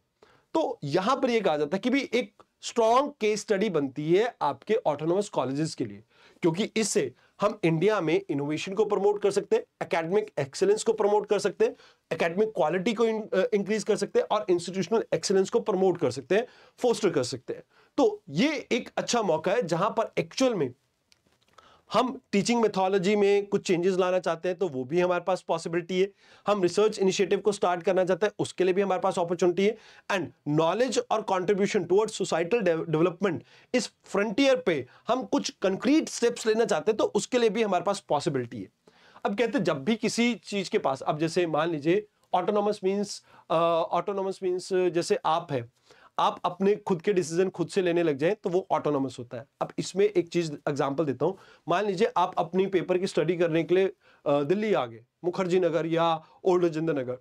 Speaker 1: तो यहां पर यह कहा जाता है कि भी एक स्ट्रॉन्ग केस स्टडी बनती है आपके ऑटोनॉमस कॉलेजेस के लिए क्योंकि इससे हम इंडिया में इनोवेशन को प्रमोट कर सकते हैं एकेडमिक एक्सेलेंस को प्रमोट कर सकते हैं एकेडमिक क्वालिटी को इंक्रीज uh, कर सकते हैं और इंस्टीट्यूशनल एक्सेलेंस को प्रमोट कर सकते हैं फोस्टर कर सकते हैं तो ये एक अच्छा मौका है जहां पर एक्चुअल में हम टीचिंग मेथोलॉजी में कुछ चेंजेस लाना चाहते हैं तो वो भी हमारे पास पॉसिबिलिटी है हम रिसर्च इनिशिएटिव को स्टार्ट करना चाहते हैं उसके लिए भी हमारे पास अपॉर्चुनिटी है एंड नॉलेज और कंट्रीब्यूशन टुवर्ड्स सोसाइटल डेवलपमेंट इस फ्रंटियर पे हम कुछ कंक्रीट स्टेप्स लेना चाहते हैं तो उसके लिए भी हमारे पास पॉसिबिलिटी है अब कहते हैं जब भी किसी चीज़ के पास अब जैसे मान लीजिए ऑटोनोमस मीन्स ऑटोनोमस मीन्स जैसे आप है आप अपने खुद के डिसीजन खुद से लेने लग जाए तो वो ऑटोनॉमस होता है अब इसमें एक चीज एग्जाम्पल देता हूँ मान लीजिए आप अपनी पेपर की स्टडी करने के लिए दिल्ली आ गए मुखर्जी नगर या ओल्ड राजेंद्र नगर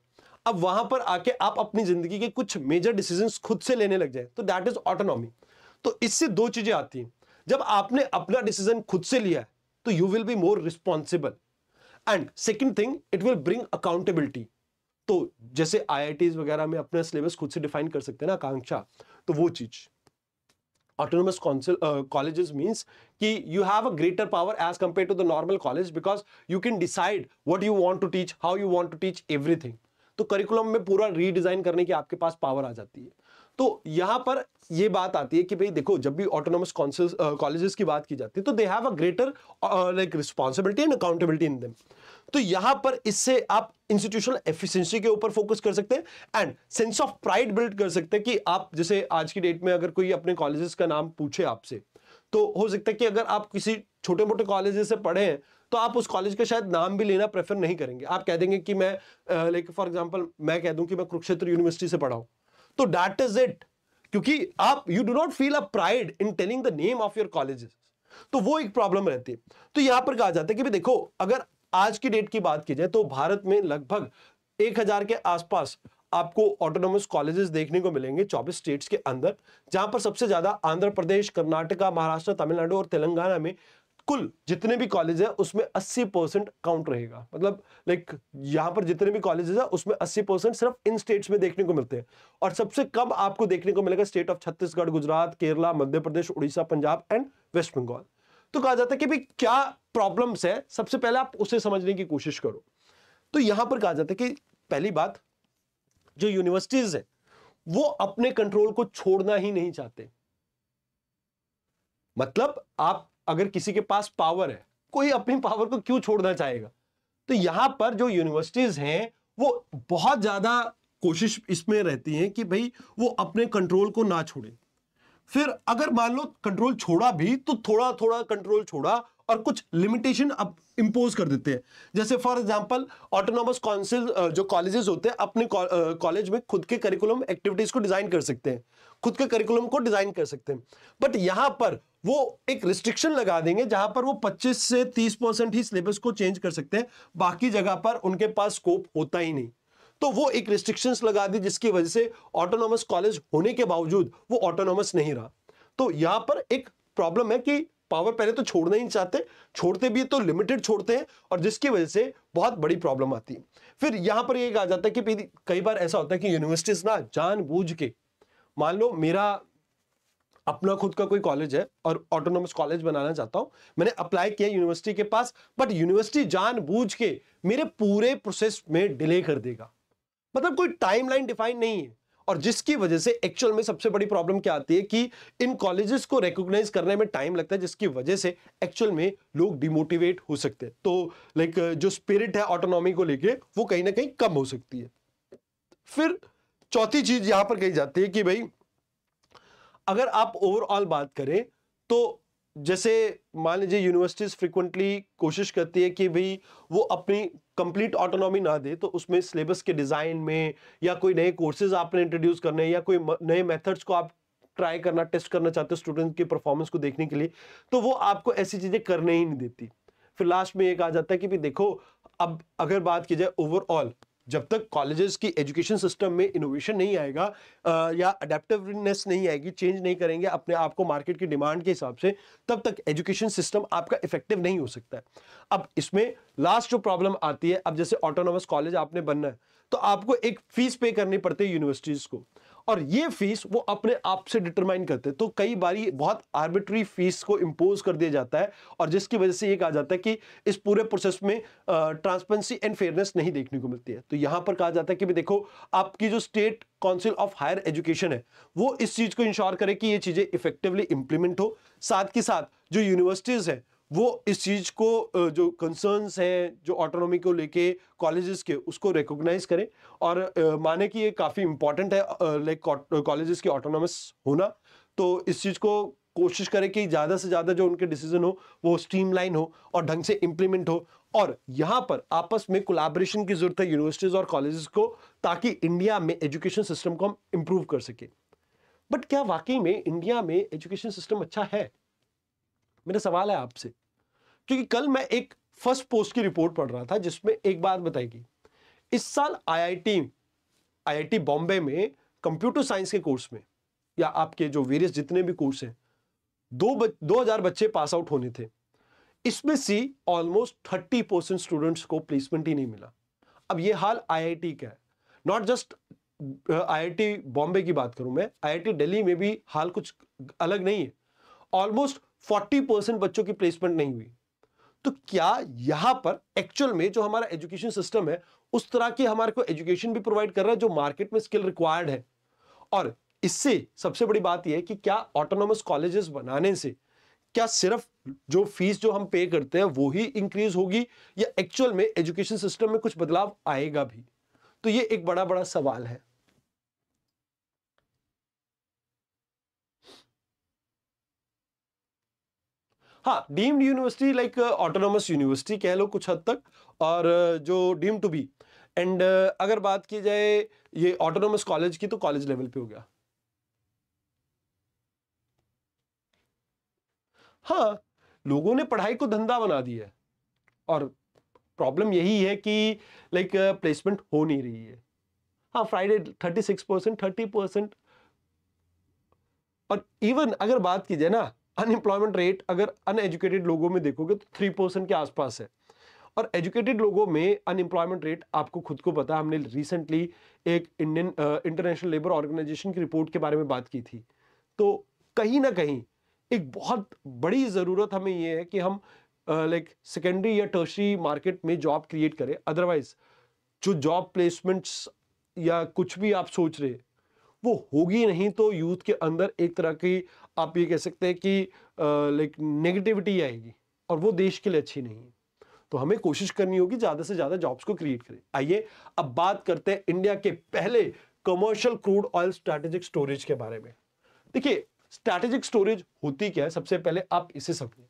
Speaker 1: अब वहां पर आके आप अपनी जिंदगी के कुछ मेजर डिसीजन खुद से लेने लग जाए तो दैट इज ऑटोनॉमी तो इससे दो चीजें आती हैं जब आपने अपना डिसीजन खुद से लिया है तो you will be more responsible and second thing it will bring accountability तो जैसे आई वगैरह में अपने सिलेबस खुद से डिफाइन कर सकते हैं ना आकांक्षा तो वो चीज ऑटोनोमस काउंसिल कॉलेजेस मीन्स कि you have a greater power as compare to the normal college because you can decide what you want to teach how you want to teach everything तो curriculum में पूरा redesign करने की आपके पास power आ जाती है तो यहां पर यह बात आती है कि भाई देखो जब भी ऑटोनोमस कॉलेजेस की बात की जाती है तो they have a greater like responsibility and accountability in them तो यहां पर इससे आप इंस्टीट्यूशनल एफिशिएंसी के ऊपर फोकस कर सकते हैं and sense of pride build कर सकते हैं कि आप जैसे आज की डेट में अगर कोई अपने कॉलेजेस का नाम पूछे आपसे तो हो सकता है कि अगर आप किसी छोटे मोटे कॉलेज से पढ़े हैं तो आप उस कॉलेज का शायद नाम भी लेना प्रेफर नहीं करेंगे आप कह देंगे कि मैं लाइक फॉर एग्जाम्पल मैं कह दूं कि मैं कुरुक्षेत्र यूनिवर्सिटी से पढ़ा हूं तो डैट इज इट क्योंकि आप you do not feel a pride in telling the name of your colleges तो वो एक प्रॉब्लम रहती है तो यहां पर कहा जाता है कि भी देखो अगर आज की डेट की बात की जाए तो भारत में लगभग एक हजार के आसपास आपको ऑटोनोमस कॉलेजेस देखने को मिलेंगे 24 स्टेट्स के अंदर जहां पर सबसे ज्यादा आंध्र प्रदेश कर्नाटका महाराष्ट्र तमिलनाडु और तेलंगाना में कुल जितने भी कॉलेज है उसमें 80 परसेंट काउंट रहेगा मतलब लाइक यहाँ पर जितने भी कॉलेजेस है उसमें 80 परसेंट सिर्फ इन स्टेट्स में देखने को मिलते हैं और सबसे कम आपको देखने को मिलेगा state of Chhattisgarh Gujarat Kerala Madhya Pradesh Orissa Punjab and West Bengal तो कहा जाता है कि भाई क्या प्रॉब्लम्स है सबसे पहले आप उसे समझने की कोशिश करो तो यहां पर कहा जाता है कि पहली बात जो यूनिवर्सिटीज है वो अपने कंट्रोल को छोड़ना ही नहीं चाहते मतलब आप अगर किसी के पास पावर है कोई अपनी पावर को क्यों छोड़ना चाहेगा तो यहां पर जो यूनिवर्सिटीज हैं वो बहुत ज्यादा कोशिश इसमें रहती है कि भाई वो अपने कंट्रोल को ना छोड़े फिर अगर मान लो कंट्रोल छोड़ा भी तो थोड़ा थोड़ा कंट्रोल छोड़ा और कुछ लिमिटेशन अब इम्पोज कर देते हैं जैसे फॉर एग्जांपल ऑटोनॉमस काउंसिल जो कॉलेजेस होते हैं अपने कॉलेज में खुद के करिकुलम एक्टिविटीज को डिजाइन कर सकते हैं खुद के करिकुलम को डिजाइन कर सकते हैं बट यहां पर वो एक रिस्ट्रिक्शन लगा देंगे जहां पर वो 25 से 30 परसेंट ही सिलेबस को चेंज कर सकते हैं बाकी जगह पर उनके पास स्कोप होता ही नहीं तो वो एक रिस्ट्रिक्शंस लगा दी जिसकी वजह से ऑटोनॉमस कॉलेज होने के बावजूद वो ऑटोनॉमस नहीं रहा तो यहां पर एक प्रॉब्लम है कि पावर पहले तो छोड़ना ही चाहते छोड़ते भी तो लिमिटेड छोड़ते हैं और जिसकी वजह से बहुत बड़ी प्रॉब्लम आती है फिर यहां पर एक कहा जाता है कि कई बार ऐसा होता है कि यूनिवर्सिटीज ना जानबूझ के मान लो मेरा अपना खुद का कोई कॉलेज है और ऑटोनोमस कॉलेज बनाना चाहता हूं मैंने अप्लाई किया यूनिवर्सिटी के पास बट यूनिवर्सिटी जानबूझ के मेरे पूरे प्रोसेस में डिले कर देगा मतलब कोई टाइमलाइन डिफाइन नहीं है और जिसकी वजह से एक्चुअल में सबसे बड़ी प्रॉब्लम क्या आती है कि इन कॉलेजेस को रिकॉग्नाइज करने में टाइम लगता है जिसकी वजह से एक्चुअल में लोग डिमोटिवेट हो सकते हैं तो लाइक जो स्पिरिट है ऑटोनॉमी को लेके वो कहीं ना कहीं कम हो सकती है फिर चौथी चीज यहां पर कही जाती है कि भाई अगर आप ओवरऑल बात करें तो जैसे मान लीजिए यूनिवर्सिटीज फ्रीक्वेंटली कोशिश करती है कि भाई वो अपनी कंप्लीट ऑटोनॉमी ना दे तो उसमें सिलेबस के डिज़ाइन में या कोई नए कोर्सेज आपने इंट्रोड्यूस करने या कोई नए मेथड्स को आप ट्राई करना टेस्ट करना चाहते हो स्टूडेंट की परफॉर्मेंस को देखने के लिए तो वो आपको ऐसी चीज़ें करने ही नहीं देती फिर लास्ट में एक आ जाता है कि भी देखो अब अगर बात की जाए ओवरऑल जब तक कॉलेजेस की एजुकेशन सिस्टम में इनोवेशन नहीं आएगा आ, या अडेप्टिवनेस नहीं आएगी चेंज नहीं करेंगे अपने आप को मार्केट की डिमांड के हिसाब से तब तक एजुकेशन सिस्टम आपका इफेक्टिव नहीं हो सकता है अब इसमें लास्ट जो प्रॉब्लम आती है अब जैसे ऑटोनोमस कॉलेज आपने बनना है तो आपको एक फीस पे करनी पड़ती है यूनिवर्सिटीज़ को और ये फीस वो अपने आप से डिटरमाइन करते हैं तो कई बार बहुत आर्बिट्री फीस को इम्पोज कर दिया जाता है और जिसकी वजह से ये कहा जाता है कि इस पूरे प्रोसेस में ट्रांसपेरेंसी एंड फेयरनेस नहीं देखने को मिलती है तो यहाँ पर कहा जाता है कि भी देखो आपकी जो state council of higher education है वो इस चीज़ को इंश्योर करे कि ये चीज़ें इफेक्टिवली इम्प्लीमेंट हो साथ के साथ जो यूनिवर्सिटीज़ हैं वो इस चीज़ को जो कंसर्न्स हैं जो ऑटोनॉमी को लेके कॉलेजेस के उसको रिकोगनाइज करें और माने कि ये काफ़ी इम्पॉर्टेंट है लाइक कॉलेजेस के ऑटोनॉमस होना तो इस चीज़ को कोशिश करें कि ज़्यादा से ज़्यादा जो उनके डिसीजन हो वो स्ट्रीमलाइन हो और ढंग से इम्प्लीमेंट हो और यहाँ पर आपस में कोलाब्रेशन की ज़रूरत है यूनिवर्सिटीज़ और कॉलेजेस को ताकि इंडिया में एजुकेशन सिस्टम को हम इम्प्रूव कर सकें बट क्या वाकई में इंडिया में एजुकेशन सिस्टम अच्छा है मेरा सवाल है आपसे क्योंकि कल मैं एक फर्स्ट पोस्ट की रिपोर्ट पढ़ रहा था जिसमें एक बात बताई गई इस साल आईआईटी आईआईटी बॉम्बे में कंप्यूटर साइंस के कोर्स में या आपके जो वेरियस जितने भी कोर्स हैं दो बच, दो हजार बच्चे पास आउट होने थे इसमें see almost thirty percent students को प्लेसमेंट ही नहीं मिला अब ये हाल आईआईटी का है नॉट जस्ट आईआईटी बॉम्बे की बात करूं मैं आईआईटी दिल्ली में भी हाल कुछ अलग नहीं है ऑलमोस्ट फोर्टी परसेंट बच्चों की प्लेसमेंट नहीं हुई तो क्या यहां पर एक्चुअल में जो हमारा एजुकेशन सिस्टम है उस तरह की हमारे को एजुकेशन भी प्रोवाइड कर रहा है जो मार्केट में स्किल रिक्वायर्ड है और इससे सबसे बड़ी बात यह है कि क्या ऑटोनोमस कॉलेजेस बनाने से क्या सिर्फ जो फीस जो हम पे करते हैं वो ही इंक्रीज होगी या एक्चुअल में एजुकेशन सिस्टम में कुछ बदलाव आएगा भी तो ये एक बड़ा बड़ा सवाल है हाँ deemed university like autonomous university कह लो कुछ हद तक और uh, जो डीम टू बी एंड अगर बात की जाए ये ऑटोनोमस कॉलेज की तो कॉलेज लेवल पे हो गया हाँ लोगों ने पढ़ाई को धंधा बना दिया है और प्रॉब्लम यही है कि लाइक प्लेसमेंट uh, हो नहीं रही है हाँ Friday thirty six percent thirty percent और इवन अगर बात की जाए ना अनएम्प्लॉयमेंट रेट अगर अनएजुकेटेड लोगों में देखोगे तो थ्री परसेंट के आसपास है और एजुकेटेड लोगों में अनएम्प्लॉयमेंट रेट आपको खुद को पता है हमने रिसेंटली एक इंडियन इंटरनेशनल लेबर ऑर्गेनाइजेशन की रिपोर्ट के बारे में बात की थी तो कहीं ना कहीं एक बहुत बड़ी ज़रूरत हमें ये है कि हम लाइक सेकेंडरी या टर्सरी मार्केट में जॉब क्रिएट करें अदरवाइज जो जॉब प्लेसमेंट्स या कुछ भी आप सोच रहे वो होगी नहीं तो यूथ के अंदर एक तरह की आप ये कह सकते हैं कि लाइक नेगेटिविटी आएगी और वो देश के लिए अच्छी नहीं है तो हमें कोशिश करनी होगी ज़्यादा से ज़्यादा जॉब्स को क्रिएट करें आइए अब बात करते हैं इंडिया के पहले commercial crude oil strategic storage के बारे में देखिए स्ट्रैटेजिक स्टोरेज होती क्या है सबसे पहले आप इसे समझें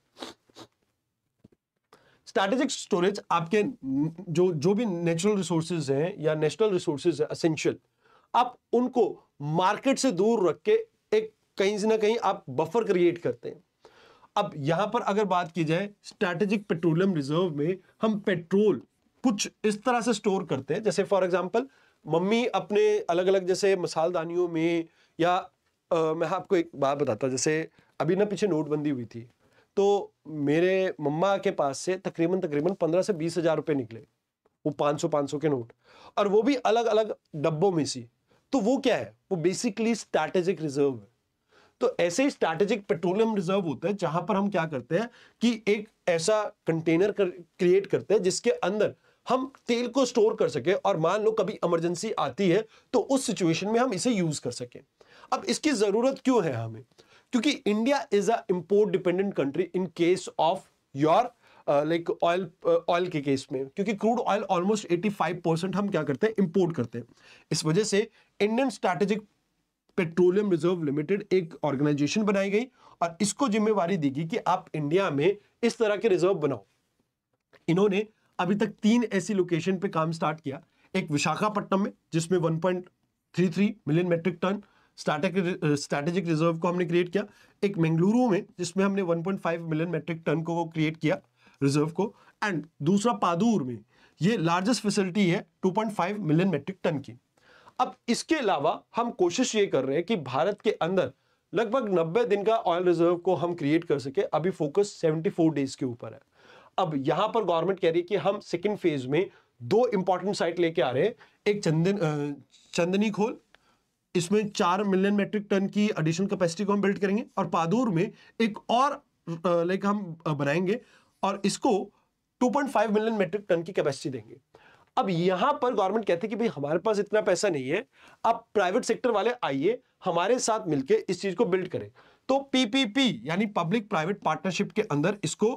Speaker 1: स्ट्रैटेजिक स्टोरेज आपके जो जो भी नेचुरल रिसोर्सेज हैं या नेशनल रिसोर्सेज है असेंशियल आप उनको मार्केट से दूर रख के एक कहीं से ना कहीं आप बफर क्रिएट करते हैं अब यहां पर अगर बात की जाए स्ट्रेटेजिक पेट्रोलियम रिजर्व में हम पेट्रोल कुछ इस तरह से स्टोर करते हैं जैसे फॉर एग्जाम्पल मम्मी अपने अलग अलग जैसे मसालदानियों में या आ, मैं आपको एक बात बताता जैसे अभी ना पीछे नोटबंदी हुई थी तो मेरे मम्मा के पास से तकरीबन तकरीबन पंद्रह से बीस हज़ार रुपये निकले वो पांच सौ पाँच सौ के नोट और वो भी अलग अलग डब्बों में सी तो वो क्या है वो बेसिकली स्ट्रैटेजिक रिजर्व है तो ऐसे ही स्ट्रैटेजिक पेट्रोलियम रिजर्व होता है जहां पर हम क्या करते हैं कि एक ऐसा कंटेनर कर, क्रिएट करते हैं जिसके अंदर हम तेल को स्टोर कर सके और मान लो कभी इमरजेंसी आती है तो उस सिचुएशन में हम इसे यूज कर सके अब इसकी जरूरत क्यों है हमें क्योंकि India is a import dependent country in case of your like oil oil के केस में क्योंकि क्रूड ऑयल ऑलमोस्ट 85 परसेंट हम क्या करते हैं इंपोर्ट करते हैं इस वजह से Indian strategic petroleum reserve limited एक ऑर्गेनाइजेशन बनाई गई और इसको जिम्मेवारी दी गई कि आप इंडिया में इस तरह के रिजर्व बनाओ इन्होंने अभी तक तीन ऐसी लोकेशन पे काम स्टार्ट किया एक विशाखापट्टनम में जिसमें 1.33 million metric ton strategic reserve को हमने क्रिएट किया एक मेंगलुरु में जिसमें हमने 1.5 मिलियन मेट्रिक टन को क्रिएट किया रिजर्व को एंड दूसरा पादूर में ये लार्जेस्ट फैसिलिटी है 2.5 मिलियन मेट्रिक टन की अब इसके अलावा हम कोशिश ये कर रहे हैं कि भारत के अंदर लगभग 90 दिन का ऑयल रिजर्व को हम क्रिएट कर सके अभी फोकस 74 डेज के ऊपर है अब यहां पर गवर्नमेंट कह रही है कि हम सेकेंड फेज में दो इंपॉर्टेंट साइट लेके आ रहे हैं एक चंदन चंदनी खोल इसमें चार मिलियन मेट्रिक टन की एडिशनल कैपेसिटी को हम बिल्ड करेंगे और पादूर में एक और लाइक हम बनाएंगे और इसको 2.5 मिलियन मेट्रिक टन की कैपेसिटी देंगे अब यहां पर गवर्नमेंट कहते हैं कि भाई हमारे पास इतना पैसा नहीं है अब प्राइवेट सेक्टर वाले आइए हमारे साथ मिलकर इस चीज को बिल्ड करें तो पीपीपी यानी पब्लिक प्राइवेट पार्टनरशिप के अंदर इसको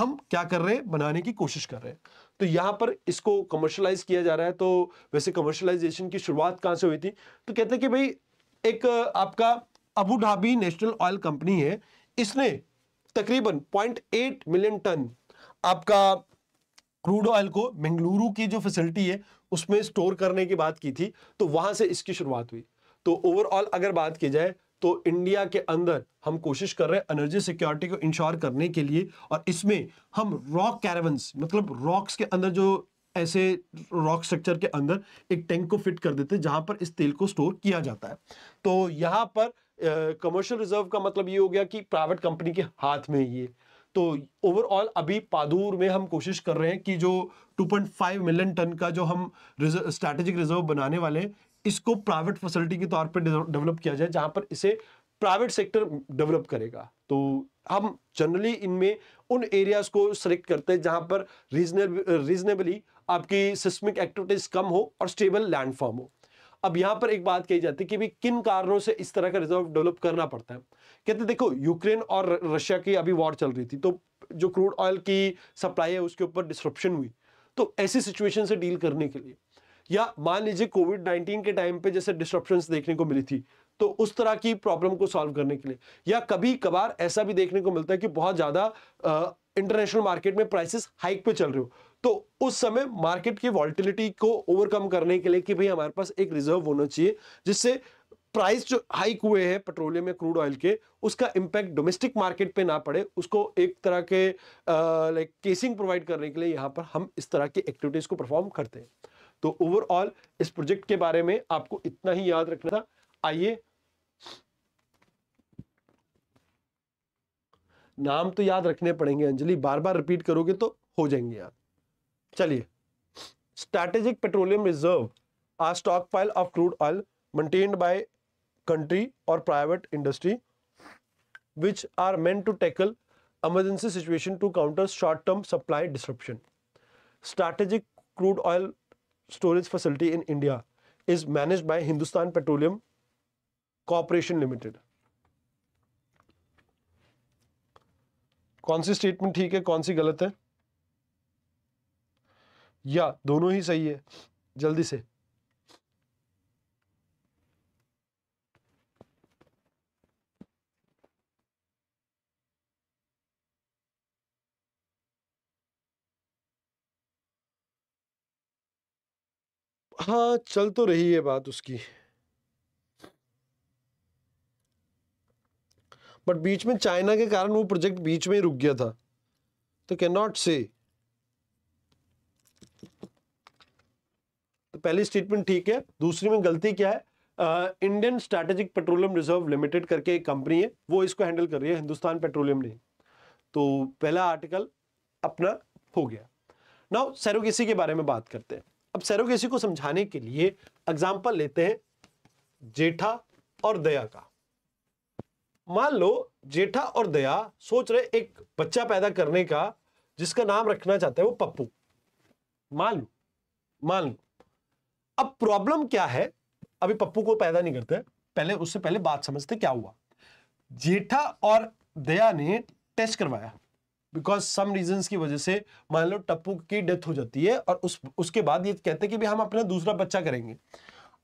Speaker 1: हम क्या कर रहे हैं बनाने की कोशिश कर रहे हैं तो यहां पर इसको कमर्शलाइज किया जा रहा है तो वैसे कमर्शलाइजेशन की शुरुआत कहां से हुई थी तो कहते हैं कि भाई एक आपका Abu Dhabi national oil company है इसने तकरीबन 0.8 मिलियन टन आपका क्रूड ऑयल को बेंगलुरु की जो फैसिलिटी है उसमें स्टोर करने की बात की थी तो वहां से इसकी शुरुआत हुई तो ओवरऑल अगर बात की जाए तो इंडिया के अंदर हम कोशिश कर रहे हैं एनर्जी सिक्योरिटी को इंश्योर करने के लिए और इसमें हम रॉक कैरवंस मतलब रॉक्स के अंदर जो ऐसे रॉक स्ट्रक्चर के अंदर एक टैंक को फिट कर देते हैं जहां पर इस तेल को स्टोर किया जाता है तो यहां पर कमर्शियल uh, रिजर्व का मतलब ये हो गया कि प्राइवेट कंपनी के हाथ में ये तो ओवरऑल अभी पादूर में हम कोशिश कर रहे हैं कि जो 2.5 मिलियन टन का जो हम स्ट्रैटेजिक रिजर्व बनाने वाले हैं इसको प्राइवेट फैसिलिटी के तौर पर डेवलप किया जाए जहां पर इसे प्राइवेट सेक्टर डेवलप करेगा तो हम जनरली इनमें उन एरियाज को सिलेक्ट करते हैं जहां पर रीजनेब रीजनेबली आपकी सिस्मिक एक्टिविटीज कम हो और स्टेबल लैंडफॉर्म हो अब यहां पर एक बात कही जाती है कि भी किन कारणों से इस तरह का रिजर्व डेवलप करना पड़ता है कहते देखो यूक्रेन और रशिया की अभी वॉर चल रही थी तो जो क्रूड ऑयल की सप्लाई है उसके ऊपर डिस्ट्रप्शन हुई तो ऐसी सिचुएशन से डील करने के लिए या मान लीजिए कोविड 19 के टाइम पे जैसे डिस्ट्रप्शन देखने को मिली थी तो उस तरह की प्रॉब्लम को सॉल्व करने के लिए या कभी कभार ऐसा भी देखने को मिलता है कि बहुत ज़्यादा इंटरनेशनल मार्केट में प्राइसेस हाइक पे चल रहे हो तो उस समय मार्केट की वॉल्टिलिटी को ओवरकम करने के लिए कि भाई हमारे पास एक रिजर्व होना चाहिए जिससे प्राइस जो हाइक हुए हैं पेट्रोलियम या क्रूड ऑयल के उसका इम्पैक्ट डोमेस्टिक मार्केट पे ना पड़े उसको एक तरह के लाइक केसिंग प्रोवाइड करने के लिए यहाँ पर हम इस तरह की एक्टिविटीज़ को परफॉर्म करते हैं तो ओवरऑल इस प्रोजेक्ट के बारे में आपको इतना ही याद रखना था आइए नाम तो याद रखने पड़ेंगे अंजलि बार बार रिपीट करोगे तो हो जाएंगे याद चलिए strategic petroleum reserve a stock file of crude oil maintained by country और private industry which are main to tackle emergency situation to counter short term supply disruption strategic crude oil storage facility in India is manage by Hindustan petroleum corporation limited कौन सी statement ठीक है कौन सी गलत है या दोनों ही सही है जल्दी से हाँ चल तो रही है बात उसकी बट बीच में चाइना के कारण वो प्रोजेक्ट बीच में ही रुक गया था तो कैन नॉट से तो पहली स्टेटमेंट ठीक है दूसरी में गलती क्या है Indian strategic petroleum reserve limited करके एक कंपनी है वो इसको हैंडल कर रही है हिंदुस्तान पेट्रोलियम नहीं तो पहला आर्टिकल अपना हो गया नाउ सैरोगेसी के बारे में बात करते हैं अब सैरोगेसी को समझाने के लिए एग्जाम्पल लेते हैं जेठा और दया का मान लो जेठा और दया सोच रहे एक बच्चा पैदा करने का जिसका नाम रखना चाहते हैं वो पप्पू मान लो मान लो अब प्रॉब्लम क्या है अभी पप्पू को पैदा नहीं करते पहले उससे पहले बात समझते क्या हुआ जेठा और दया ने टेस्ट करवाया बिकॉज सम रीजन की वजह से मान लो टप्पू की डेथ हो जाती है और उस उसके बाद ये कहते हैं कि भी हम अपना दूसरा बच्चा करेंगे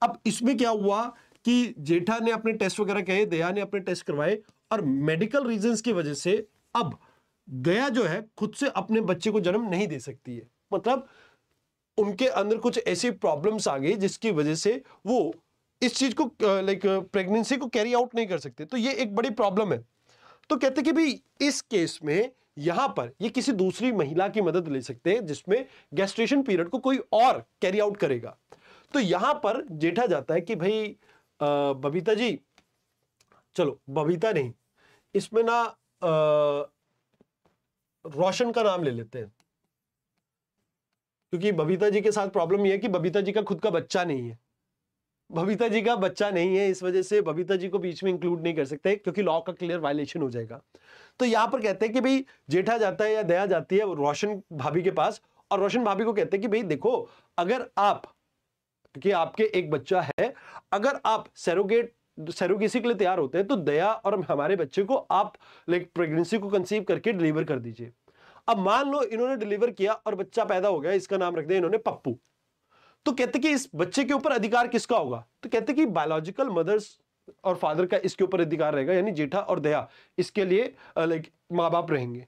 Speaker 1: अब इसमें क्या हुआ कि जेठा ने अपने टेस्ट वगैरह कहे दया ने अपने टेस्ट करवाए और मेडिकल रीजन की वजह से अब दया जो है खुद से अपने बच्चे को जन्म नहीं दे सकती है मतलब उनके अंदर कुछ ऐसी प्रॉब्लम्स आ गई जिसकी वजह से वो इस चीज को लाइक प्रेगनेंसी को कैरी आउट नहीं कर सकते तो ये एक बड़ी प्रॉब्लम है तो कहते कि भाई इस केस में यहां पर ये किसी दूसरी महिला की मदद ले सकते हैं जिसमें गैस्ट्रेशन पीरियड को कोई और कैरी आउट करेगा तो यहां पर जेठा जाता है कि भाई बबीता जी चलो बबीता नहीं इसमें ना रोशन का नाम ले लेते हैं क्योंकि बबीता जी के साथ प्रॉब्लम यह है कि बबीता जी का खुद का बच्चा नहीं है बबीता जी का बच्चा नहीं है इस वजह से बबीता जी को बीच में इंक्लूड नहीं कर सकते क्योंकि लॉ का क्लियर वायलेशन हो जाएगा तो यहाँ पर कहते हैं कि भाई जेठा जाता है या दया जाती है रोशन भाभी के पास और रोशन भाभी को कहते हैं कि भाई देखो अगर आप क्योंकि आपके एक बच्चा है अगर आप सेरोगेट सेरोगेसी के लिए तैयार होते हैं तो दया और हमारे बच्चे को आप लाइक प्रेगनेंसी को कंसीव करके डिलीवर कर दीजिए अब मान लो इन्होंने डिलीवर किया और बच्चा पैदा हो गया इसका नाम रख दिया इन्होंने पप्पू तो कहते कि इस बच्चे के ऊपर अधिकार किसका होगा तो कहते कि बायोलॉजिकल मदर्स और फादर का इसके ऊपर अधिकार रहेगा यानी जेठा और दया इसके लिए लाइक माँ बाप रहेंगे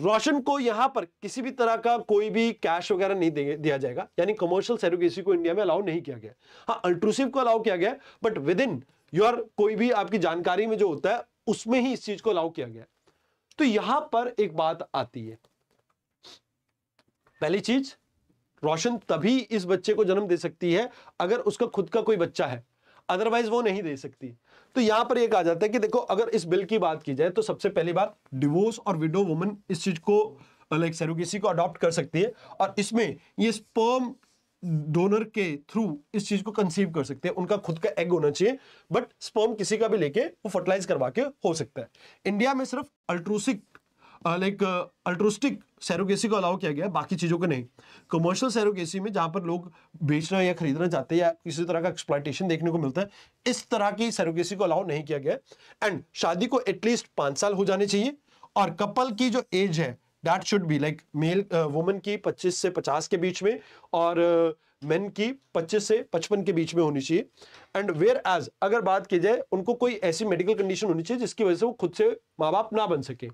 Speaker 1: रोशन को यहाँ पर किसी भी तरह का कोई भी कैश वगैरह नहीं दिया जाएगा यानी कमर्शियल सेरोगेसी को इंडिया में अलाउ नहीं किया गया हाँ अल्ट्रूसिव को अलाउ किया गया बट विद इन योर कोई भी आपकी जानकारी में जो होता है उसमें ही इस चीज को अलाउ किया गया तो यहां पर एक बात आती है पहली चीज रोशन तभी इस बच्चे को जन्म दे सकती है अगर उसका खुद का कोई बच्चा है अदरवाइज वो नहीं दे सकती तो यहां पर एक आ जाता है कि देखो अगर इस बिल की बात की जाए तो सबसे पहली बात डिवोर्स और विडो वुमन इस चीज को लाइक सेरोगेसी को अडॉप्ट कर सकती है और इसमें ये स्पर्म डोनर के थ्रू इस चीज को कंसीव कर सकते हैं उनका खुद का एग होना चाहिए बट स्पर्म किसी का भी लेके वो फर्टिलाइज करवा के हो सकता है इंडिया में सिर्फ अल्ट्रोसिक लाइक अल्ट्रोस्टिक सैरोगेसी को अलाउ किया गया बाकी चीज़ों को नहीं कमर्शियल सैरोगेसी में जहाँ पर लोग बेचना या खरीदना चाहते हैं या किसी तरह का एक्सप्लाइटेशन देखने को मिलता है इस तरह की सैरोगेसी को अलाउ नहीं किया गया एंड शादी को एटलीस्ट पाँच साल हो जाने चाहिए और कपल की जो एज है that should be like male women की पच्चीस से पचास के बीच में और मेन की पच्चीस से पचपन के बीच में होनी चाहिए एंड वेयर एज अगर बात की जाए उनको कोई ऐसी मेडिकल कंडीशन होनी चाहिए जिसकी वजह से वो खुद से माँ बाप ना बन सके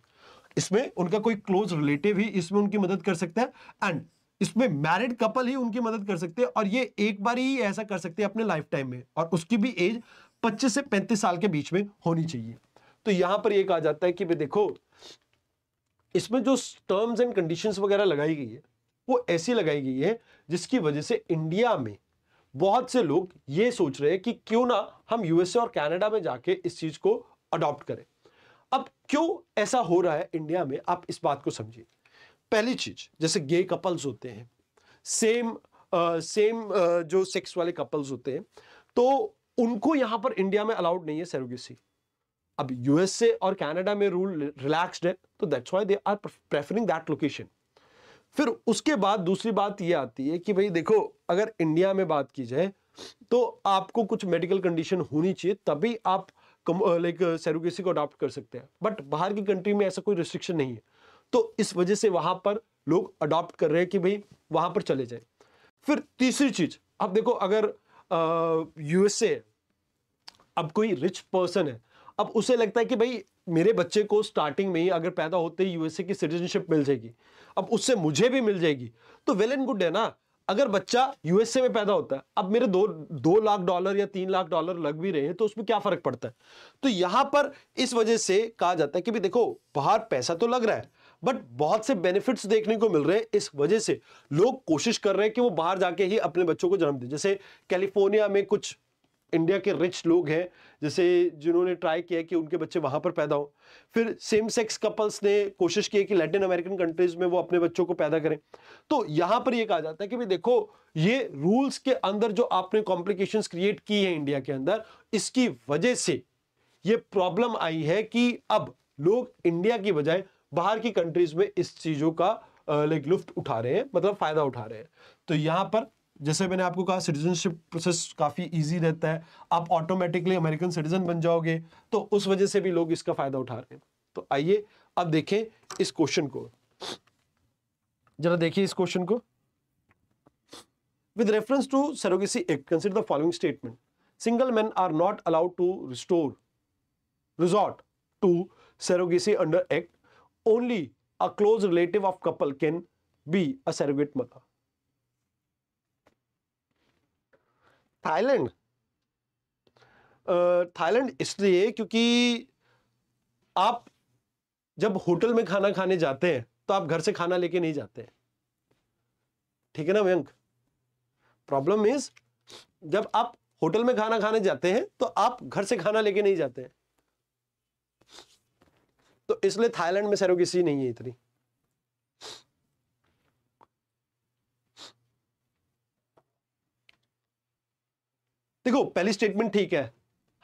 Speaker 1: इसमें उनका कोई क्लोज रिलेटिव ही इसमें उनकी मदद कर सकता है एंड इसमें मैरिड कपल ही उनकी मदद कर सकते हैं और ये एक बार ही ऐसा कर सकते हैं अपने लाइफ टाइम में और उसकी भी एज 25 से 35 साल के बीच में होनी चाहिए तो यहां पर ये कहा जाता है कि भाई देखो इसमें जो टर्म्स एंड कंडीशंस वगैरह लगाई गई है वो ऐसी लगाई गई है जिसकी वजह से इंडिया में बहुत से लोग ये सोच रहे हैं कि क्यों ना हम यूएसए और कैनेडा में जाके इस चीज को अडॉप्ट करें अब क्यों ऐसा हो रहा है इंडिया में आप इस बात को समझिए पहली चीज जैसे गे कपल्स होते हैं सेम सेम uh, uh, जो सेक्स वाले कपल्स होते हैं तो उनको यहां पर इंडिया में अलाउड नहीं है सेरोगेसी अब यूएसए और कनाडा में रूल रिलैक्स्ड है तो that's why they are preferring that location फिर उसके बाद दूसरी बात ये आती है कि भाई देखो अगर इंडिया में बात की जाए तो आपको कुछ मेडिकल कंडीशन होनी चाहिए तभी आप लाइक सेरोगेसी को अडॉप्ट कर सकते हैं बट बाहर की कंट्री में ऐसा कोई रिस्ट्रिक्शन नहीं है तो इस वजह से वहां पर लोग अडॉप्ट कर रहे हैं कि भाई वहां पर चले जाए फिर तीसरी चीज अब देखो अगर यूएसए अब कोई रिच पर्सन है अब उसे लगता है कि भाई मेरे बच्चे को स्टार्टिंग में ही अगर पैदा होते ही यूएसए की सिटीजनशिप मिल जाएगी अब उससे मुझे भी मिल जाएगी तो वेल एंड गुड है ना अगर बच्चा यूएसए में पैदा होता है अब मेरे दो दो लाख डॉलर या तीन लाख डॉलर लग भी रहे हैं तो उसमें क्या फर्क पड़ता है तो यहां पर इस वजह से कहा जाता है कि भी देखो बाहर पैसा तो लग रहा है बट बहुत से बेनिफिट्स देखने को मिल रहे हैं इस वजह से लोग कोशिश कर रहे हैं कि वो बाहर जाके ही अपने बच्चों को जन्म दें जैसे कैलिफोर्निया में कुछ इंडिया के रिच लोग हैं जैसे जिन्होंने ट्राई किया कि उनके बच्चे वहाँ पर पैदा हो फिर सेम सेक्स कपल्स ने कोशिश की कि लैटिन अमेरिकन कंट्रीज में वो अपने बच्चों को पैदा करें तो यहाँ पर ये कहा जाता है कि भाई देखो ये रूल्स के अंदर जो आपने कॉम्प्लिकेशंस क्रिएट की है इंडिया के अंदर इसकी वजह से ये प्रॉब्लम आई है कि अब लोग इंडिया की बजाय बाहर की कंट्रीज में इस चीज़ों का लाइक लुफ्ट उठा रहे हैं मतलब फ़ायदा उठा रहे हैं तो यहां पर जैसे मैंने आपको कहा सिटीजनशिप प्रोसेस काफी इजी रहता है आप ऑटोमेटिकली अमेरिकन सिटीजन बन जाओगे तो उस वजह से भी लोग इसका फायदा उठा रहे हैं तो आइए अब देखें इस क्वेश्चन को जरा देखिए इस क्वेश्चन को with reference to surrogacy act consider the following statement single man are not allowed to restore resort to surrogacy under act only a close relative of couple can be a surrogate mother Thailand Thailand इसलिए क्योंकि आप जब hotel में खाना खाने जाते हैं तो आप घर से खाना लेके नहीं जाते ठीक है ना व्यंक प्रॉब्लम इज जब आप होटल में खाना खाने जाते हैं तो आप घर से खाना लेके नहीं जाते हैं तो इसलिए थाईलैंड में सैरोगेसी नहीं है इतनी देखो पहली स्टेटमेंट ठीक है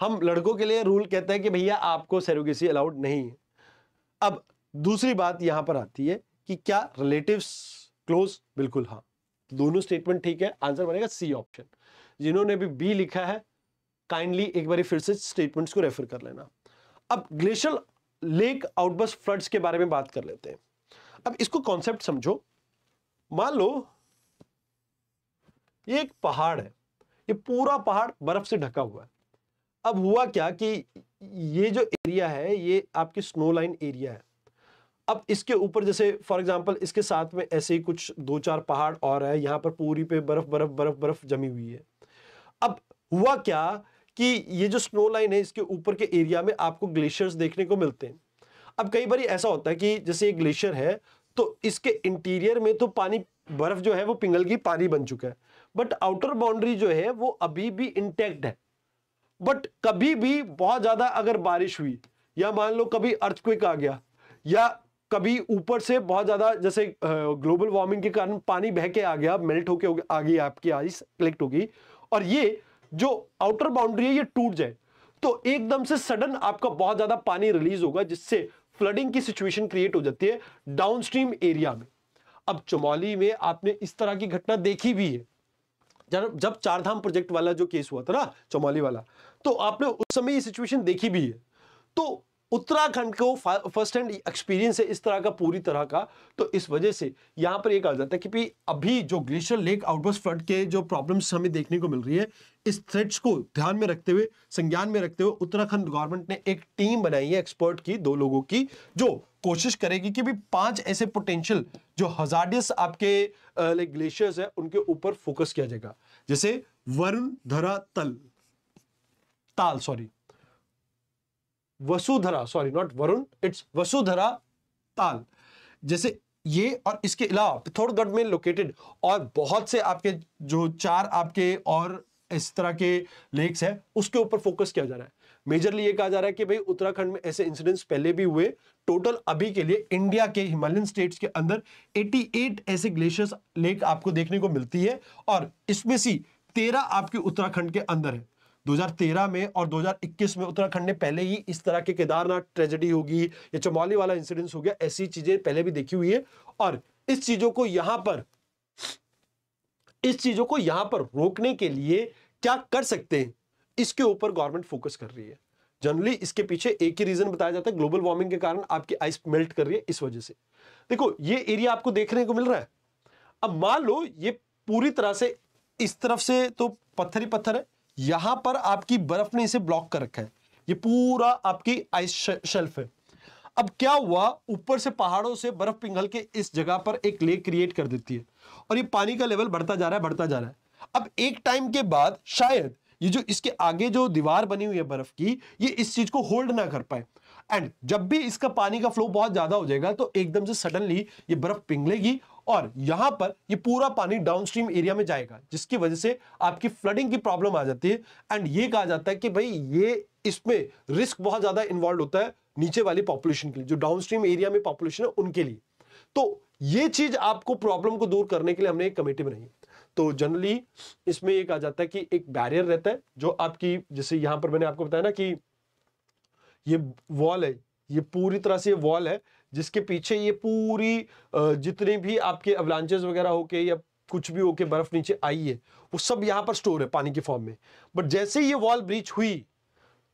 Speaker 1: हम लड़कों के लिए रूल कहते हैं कि भैया आपको सेरोगेसी अलाउड नहीं है अब दूसरी बात यहां पर आती है कि क्या रिलेटिव्स क्लोज बिल्कुल हाँ दोनों स्टेटमेंट ठीक है आंसर बनेगा सी ऑप्शन जिन्होंने भी बी लिखा है काइंडली एक बार फिर से स्टेटमेंट्स को रेफर कर लेना अब ग्लेशियल लेक आउटबस फ्लड्स के बारे में बात कर लेते हैं अब इसको कॉन्सेप्ट समझो मान लो ये एक पहाड़ है ये पूरा पहाड़ बर्फ से ढका हुआ है अब हुआ क्या कि ये जो एरिया है ये आपकी स्नो लाइन एरिया है अब इसके ऊपर जैसे फॉर एग्जांपल इसके साथ में ऐसे ही कुछ दो चार पहाड़ और है यहाँ पर पूरी पे बर्फ बर्फ बर्फ बर्फ जमी हुई है अब हुआ क्या कि ये जो स्नो लाइन है इसके ऊपर के एरिया में आपको ग्लेशियर्स देखने को मिलते हैं अब कई बार ऐसा होता है कि जैसे ये ग्लेशियर है तो इसके इंटीरियर में तो पानी बर्फ जो है वो पिंगल की पानी बन चुका है बट आउटर बाउंड्री जो है वो अभी भी इंटैक्ट है बट कभी भी बहुत ज़्यादा अगर बारिश हुई या मान लो कभी अर्थक्विक आ गया या कभी ऊपर से बहुत ज़्यादा जैसे ग्लोबल वार्मिंग के कारण पानी बह के आ गया मेल्ट होके आ गई आपकी आइस कलेक्ट होगी और ये जो आउटर बाउंड्री है ये टूट जाए तो एकदम से सडन आपका बहुत ज़्यादा पानी रिलीज होगा जिससे फ्लडिंग की सिचुएशन क्रिएट हो जाती है डाउनस्ट्रीम एरिया में अब चमौली में आपने इस तरह की घटना देखी भी है जब चारधाम प्रोजेक्ट वाला जो केस हुआ था ना चौमाली वाला तो आपने उस समय ये सिचुएशन देखी भी है तो उत्तराखंड को फर्स्ट हैंड एक्सपीरियंस है इस तरह का पूरी तरह का तो इस वजह से यहाँ पर ये कहा जाता है कि अभी जो ग्लेशियर लेक आउटबर्स फ्लड के जो प्रॉब्लम्स हमें देखने को मिल रही है इस थ्रेट्स को ध्यान में रखते हुए संज्ञान में रखते हुए उत्तराखंड गवर्नमेंट ने एक टीम बनाई है एक्सपर्ट की दो लोगों की जो कोशिश करेगी कि भी पांच ऐसे पोटेंशियल जो हजार्डियस आपके लाइक ग्लेशियर्स है उनके ऊपर फोकस किया जाएगा जैसे Varun Dhara Tal Tal sorry Vasudhara sorry not Varun it's Vasudhara Tal जैसे ये और इसके अलावा पिथौरगढ़ में लोकेटेड और बहुत से आपके जो चार आपके और इस तरह के लेक्स है उसके ऊपर फोकस किया जा रहा है मेजरली ये कहा जा रहा है कि भाई उत्तराखंड में ऐसे इंसिडेंट्स पहले भी हुए टोटल अभी के लिए इंडिया के हिमालयन स्टेट्स के अंदर 88 ऐसे ग्लेशियर्स लेक आपको देखने को मिलती है और इसमें से तेरह आपके उत्तराखंड के अंदर है 2013 में और 2021 में उत्तराखंड ने पहले ही इस तरह के केदारनाथ ट्रेजेडी होगी या चमौली वाला इंसिडेंस हो गया ऐसी चीजें पहले भी देखी हुई है और इस चीजों को यहां पर इस चीजों को यहां पर रोकने के लिए क्या कर सकते हैं इसके ऊपर गवर्नमेंट फोकस कर रही है जनरली इसके पीछे एक ही रीजन बताया जाता है ग्लोबल वार्मिंग के कारण आपकी आइस मेल्ट कर रही है इस वजह से देखो ये एरिया आपको देखने को मिल रहा है अब मान लो ये पूरी तरह से इस तरफ से तो पत्थर ही पत्थर है यहां पर आपकी बर्फ ने इसे ब्लॉक कर रखा है ये पूरा आपकी आइस शेल्फ है अब क्या हुआ ऊपर से पहाड़ों से बर्फ पिघल के इस जगह पर एक लेक क्रिएट कर देती है और ये पानी का लेवल बढ़ता जा रहा है बढ़ता जा रहा है अब एक टाइम के बाद शायद ये जो इसके आगे जो दीवार बनी हुई है बर्फ की ये इस चीज को होल्ड ना कर पाए एंड जब भी इसका पानी का फ्लो बहुत ज्यादा हो जाएगा तो एकदम से सडनली ये बर्फ पिघलेगी और यहां पर ये पूरा पानी डाउनस्ट्रीम एरिया में जाएगा जिसकी वजह से आपकी फ्लडिंग की प्रॉब्लम आ जाती है एंड ये कहा जाता है कि भाई ये इसमें रिस्क बहुत ज्यादा इन्वॉल्व होता है नीचे वाली पॉपुलेशन के लिए जो डाउनस्ट्रीम एरिया में पॉपुलेशन है उनके लिए तो ये चीज आपको प्रॉब्लम को दूर करने के लिए हमने एक कमेटी बनाई तो जनरली इसमें ये कहा जाता है कि एक बैरियर रहता है जो आपकी जैसे यहां पर मैंने आपको बताया ना कि ये वॉल है ये पूरी तरह से वॉल है जिसके पीछे ये पूरी जितने भी आपके अवलांचेस वगैरह होके या कुछ भी होके बर्फ नीचे आई है वो सब यहाँ पर स्टोर है पानी के फॉर्म में बट जैसे ये वॉल ब्रीच हुई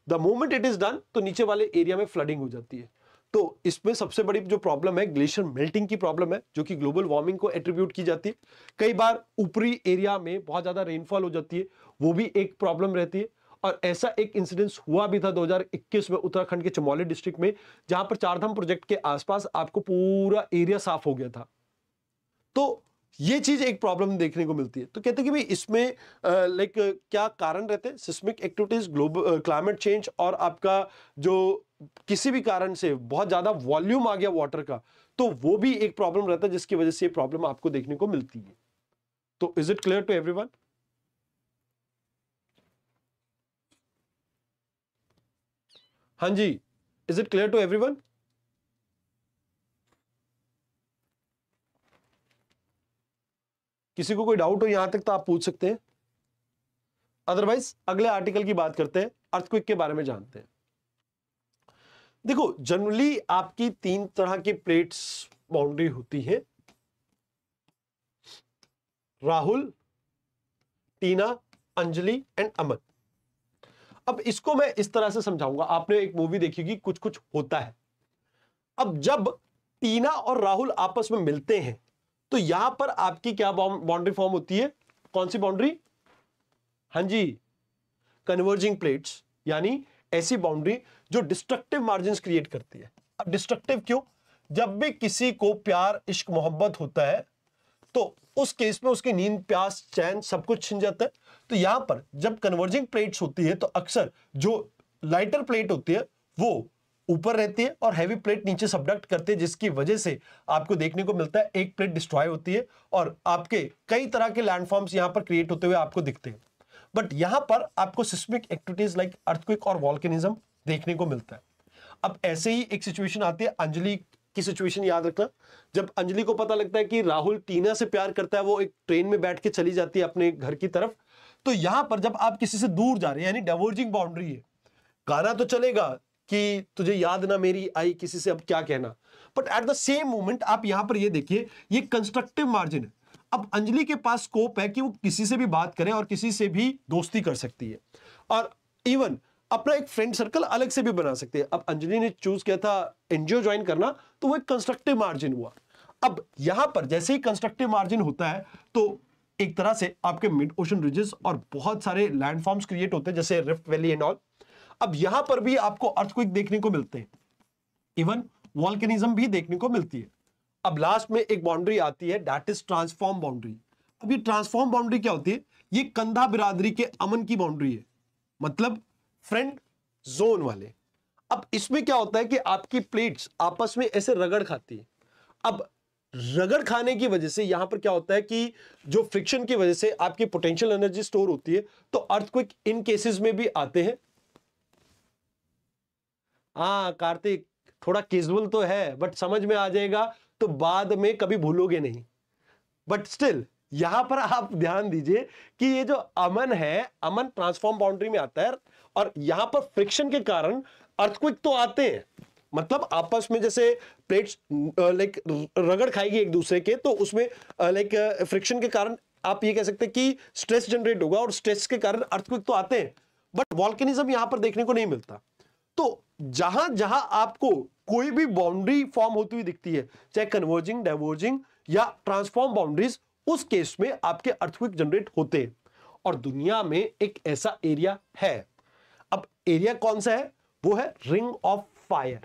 Speaker 1: the moment it is done तो नीचे वाले एरिया में फ्लडिंग हो जाती है तो इसमें सबसे बड़ी जो प्रॉब्लम है ग्लेशियर मेल्टिंग की प्रॉब्लम है जो कि ग्लोबल वार्मिंग को एट्रीब्यूट की जाती है कई बार ऊपरी एरिया में बहुत ज़्यादा रेनफॉल हो जाती है वो भी एक प्रॉब्लम रहती है और ऐसा एक इंसिडेंस हुआ भी था 2021 में उत्तराखंड के चमोली डिस्ट्रिक्ट में जहां पर चारधाम प्रोजेक्ट के आसपास आपको पूरा एरिया साफ हो गया था तो ये चीज एक प्रॉब्लम देखने को मिलती है तो कहते कि भाई इसमें लाइक क्या कारण रहते हैं seismic activities global climate change और आपका जो किसी भी कारण से बहुत ज्यादा वॉल्यूम आ गया वाटर का तो वो भी एक प्रॉब्लम रहता है जिसकी वजह से ये प्रॉब्लम आपको देखने को मिलती है तो is it clear to one हाँ जी is it clear to everyone किसी को कोई डाउट हो यहां तक तो आप पूछ सकते हैं अदरवाइज अगले आर्टिकल की बात करते हैं अर्थक्विक के बारे में जानते हैं देखो जनरली आपकी तीन तरह की प्लेट्स बाउंड्री होती है राहुल टीना अंजलि एंड अमन अब इसको मैं इस तरह से समझाऊंगा आपने एक मूवी देखी होगी कुछ कुछ होता है अब जब टीना और राहुल आपस में मिलते हैं तो यहां पर आपकी क्या बाउंड्री फॉर्म होती है कौन सी बाउंड्री हां जी कन्वर्जिंग प्लेट्स यानी ऐसी बाउंड्री जो डिस्ट्रक्टिव मार्जिन क्रिएट करती है अब डिस्ट्रक्टिव क्यों जब भी किसी को प्यार इश्क मोहब्बत होता है तो उस केस में उसकी नींद प्यास चैन सब कुछ छिन जाता है तो यहां पर जब कन्वर्जिंग प्लेट्स होती है तो अक्सर जो लाइटर प्लेट होती है वो ऊपर रहती है और हैवी प्लेट नीचे सबडक्ट करते हैं जिसकी वजह से आपको देखने को मिलता है एक प्लेट डिस्ट्रॉय होती है और आपके कई तरह के लैंडफॉर्म्स यहां पर क्रिएट होते हुए आपको दिखते हैं बट यहां पर आपको सिस्मिक एक्टिविटीज लाइक अर्थक्विक और वॉल्केनिज्म देखने को मिलता है अब ऐसे ही एक सिचुएशन आती है अंजलि की सिचुएशन याद रखना जब अंजलि को पता लगता है कि राहुल टीना से प्यार करता है वो एक ट्रेन में बैठ के चली जाती है अपने घर की तरफ तो यहां पर जब आप किसी से दूर जा रहे हैं यानी डाइवर्जिंग बाउंड्री है गाना तो चलेगा कि तुझे याद ना मेरी आई किसी से अब क्या कहना but at the same moment आप यहां पर ये देखिए ये कंस्ट्रक्टिव मार्जिन है अब अंजलि के पास स्कोप है कि वो किसी से भी बात करे और किसी से भी दोस्ती कर सकती है और इवन अपना एक फ्रेंड सर्कल अलग से भी बना सकते हैं अब अंजलि ने चूज किया था एनजीओ ज्वाइन करना तो वो एक कंस्ट्रक्टिव मार्जिन हुआ अब यहां पर जैसे ही कंस्ट्रक्टिव मार्जिन होता है तो एक तरह से आपके मिड ओशन रिजेस और बहुत सारे लैंडफॉर्म्स क्रिएट होते हैं जैसे रिफ्ट वैली एंड ऑल अब यहां पर भी आपको अर्थक्विक देखने को मिलते हैं इवन वॉल्केनिज्म भी देखने को मिलती है अब लास्ट में एक बाउंड्री आती है दैट इज ट्रांसफॉर्म बाउंड्री अब ये ट्रांसफॉर्म बाउंड्री क्या होती है ये कंधा बिरादरी के अमन की बाउंड्री है मतलब फ्रेंड जोन वाले अब इसमें क्या होता है कि आपकी प्लेट्स आपस में ऐसे रगड़ खाती है अब रगड़ खाने की वजह से यहां पर क्या होता है कि जो फ्रिक्शन की वजह से आपकी पोटेंशियल एनर्जी स्टोर होती है तो अर्थक्विक इन केसेस में भी आते हैं हाँ कार्तिक थोड़ा केजुअल तो है बट समझ में आ जाएगा तो बाद में कभी भूलोगे नहीं बट स्टिल यहां पर आप ध्यान दीजिए कि ये जो अमन है अमन ट्रांसफॉर्म बाउंड्री में आता है और यहां पर फ्रिक्शन के कारण अर्थक्विक तो आते हैं मतलब आपस में जैसे प्लेट्स लाइक रगड़ खाएगी एक दूसरे के तो उसमें लाइक फ्रिक्शन के कारण आप ये कह सकते हैं कि स्ट्रेस जनरेट होगा और स्ट्रेस के कारण अर्थक्विक तो आते हैं बट वॉल्केनिज्म यहां पर देखने को नहीं मिलता तो जहां जहां आपको कोई भी बाउंड्री फॉर्म होती हुई दिखती है चाहे कन्वर्जिंग डाइवर्जिंग या ट्रांसफॉर्म बाउंड्रीज उस केस में आपके अर्थक्विक जनरेट होते हैं और दुनिया में एक ऐसा एरिया है एरिया कौन सा है वो है रिंग ऑफ फायर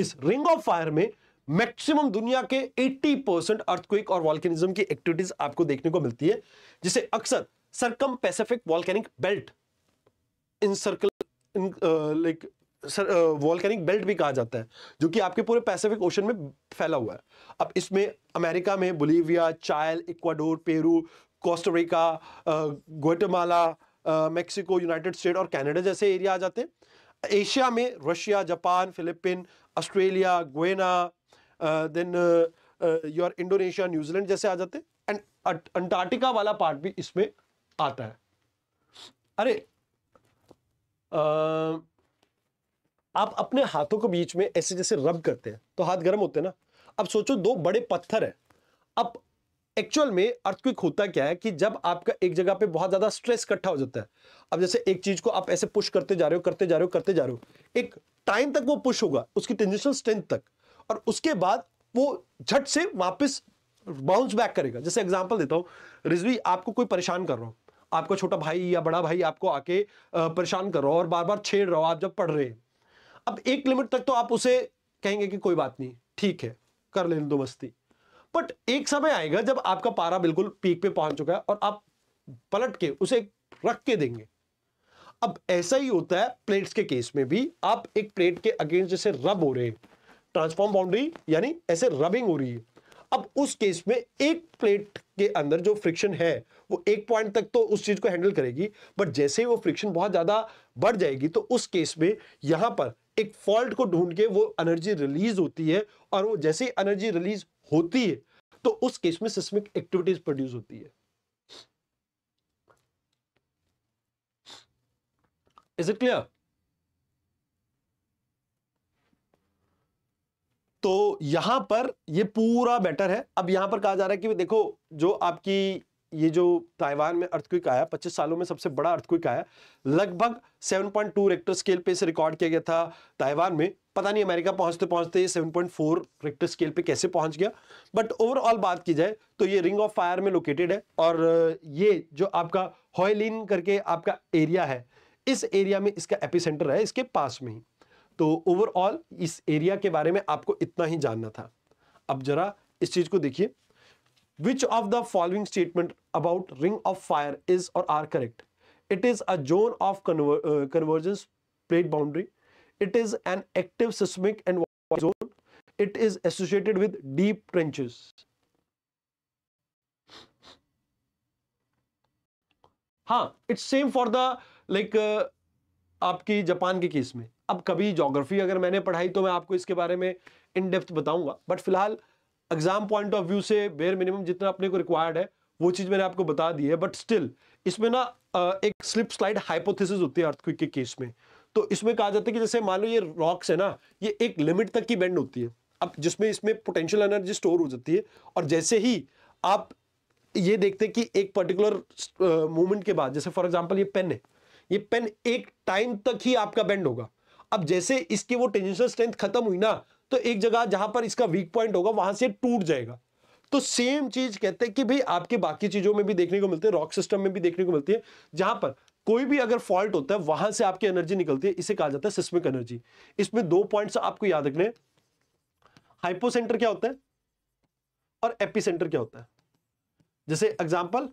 Speaker 1: इस रिंग ऑफ फायर में मैक्सिमम दुनिया के 80 परसेंट अर्थक्विक और वॉल्केनिज्म की एक्टिविटीज आपको देखने को मिलती है जिसे अक्सर circum Pacific volcanic belt in circle like volcanic belt भी कहा जाता है जो कि आपके पूरे पैसिफिक ओशन में फैला हुआ है अब इसमें अमेरिका में Bolivia Chile Ecuador Peru Costa Rica Guatemala Mexico United State और कैनेडा जैसे एरिया आ जाते हैं एशिया में रशिया जापान फिलिपिन ऑस्ट्रेलिया गोयना देन योर इंडोनेशिया न्यूजीलैंड जैसे आ जाते एंड अंटार्कटिका वाला पार्ट भी इसमें आता है अरे आ, आप अपने हाथों को बीच में ऐसे जैसे रब करते हैं तो हाथ गर्म होते हैं ना अब सोचो दो बड़े पत्थर हैं अब एक्चुअल में अर्थक्विक होता क्या है कि जब आपका एक जगह पे बहुत ज्यादा स्ट्रेस इकट्ठा हो जाता है अब जैसे एक चीज को आप ऐसे पुश करते जा रहे हो करते जा रहे हो करते जा रहे हो एक टाइम तक वो पुश होगा उसकी टेंजेंशियल स्ट्रेंथ तक और उसके बाद वो झट से वापस बाउंस बैक करेगा जैसे एग्जाम्पल देता हूँ रिजवी आपको कोई परेशान कर रहा हूँ आपका छोटा भाई या बड़ा भाई आपको आके परेशान कर रहा हो और बार बार छेड़ रहा हो आप जब पढ़ रहे हैं अब एक लिमिट तक तो आप उसे कहेंगे कि कोई बात नहीं ठीक है कर लेने दो मस्ती बट एक समय आएगा जब आपका पारा बिल्कुल पीक पे पहुंच चुका है और आप पलट के उसे रख के देंगे अब ऐसा ही होता है प्लेट्स के केस में भी आप एक प्लेट के अगेंस्ट जैसे रब हो रहे हैं ट्रांसफॉर्म बाउंड्री यानी ऐसे रबिंग हो रही है अब उस केस में एक प्लेट के अंदर जो फ्रिक्शन है वो एक पॉइंट तक तो उस चीज को हैंडल करेगी बट जैसे ही वो फ्रिक्शन बहुत ज्यादा बढ़ जाएगी तो उस केस में यहां पर एक फॉल्ट को ढूंढ के वो एनर्जी रिलीज होती है और वो जैसे एनर्जी रिलीज होती है तो उस केस में सिस्मिक एक्टिविटीज प्रोड्यूस होती है इज इट क्लियर तो यहां पर ये पूरा बेटर है अब यहां पर कहा जा रहा है कि देखो जो आपकी ये जो ताइवान में अर्थक्विक आया 25 सालों में सबसे बड़ा अर्थक्विक आया लगभग 7.2 रेक्टर स्केल पे इसे रिकॉर्ड किया गया था ताइवान में पता नहीं अमेरिका पहुंचते पहुंचते ये 7.4 रेक्टर स्केल पे कैसे पहुंच गया बट ओवरऑल बात की जाए तो ये रिंग ऑफ फायर में लोकेटेड है और ये जो आपका होयलिन करके आपका एरिया है इस एरिया में इसका एपिसेंटर है इसके पास में ही तो ओवरऑल इस एरिया के बारे में आपको इतना ही जानना था अब जरा इस चीज़ को देखिए Which of the following statement about ring of fire is or are correct? It is a zone of conver uh, convergence plate boundary. It is an active seismic and zone. It is associated with deep trenches. हाँ it's same for the like आपकी Japan के case में अब कभी geography अगर मैंने पढ़ाई तो मैं आपको इसके बारे में इन डेप्थ बताऊंगा बट फिलहाल एग्जाम पॉइंट ऑफ व्यू से बेयर मिनिमम जितना अपने को रिक्वायर्ड है वो चीज़ मैंने आपको बता दी है बट स्टिल इसमें ना एक स्लिप स्लाइड हाइपोथेसिस होती है अर्थक्विक के केस में तो इसमें कहा जाता है कि जैसे मान लो ये रॉक्स है ना ये एक लिमिट तक की बेंड होती है अब जिसमें इसमें पोटेंशियल एनर्जी स्टोर हो जाती है और जैसे ही आप ये देखते हैं कि एक पर्टिकुलर मूवमेंट के बाद जैसे फॉर एग्जाम्पल ये पेन है ये पेन एक टाइम तक ही आपका बेंड होगा अब जैसे इसकी वो टेंशन स्ट्रेंथ खत्म हुई ना तो एक जगह जहां पर इसका वीक पॉइंट होगा वहां से टूट जाएगा तो सेम चीज कहते हैं कि भाई आपके बाकी चीजों में भी देखने को मिलते हैं रॉक सिस्टम में भी देखने को मिलती है जहां पर कोई भी अगर फॉल्ट होता है वहां से आपकी एनर्जी निकलती है इसे कहा जाता है सिस्मिक एनर्जी इसमें दो पॉइंट्स आपको याद रखने हाइपोसेंटर क्या होता है और एपिसेंटर क्या होता है जैसे एग्जाम्पल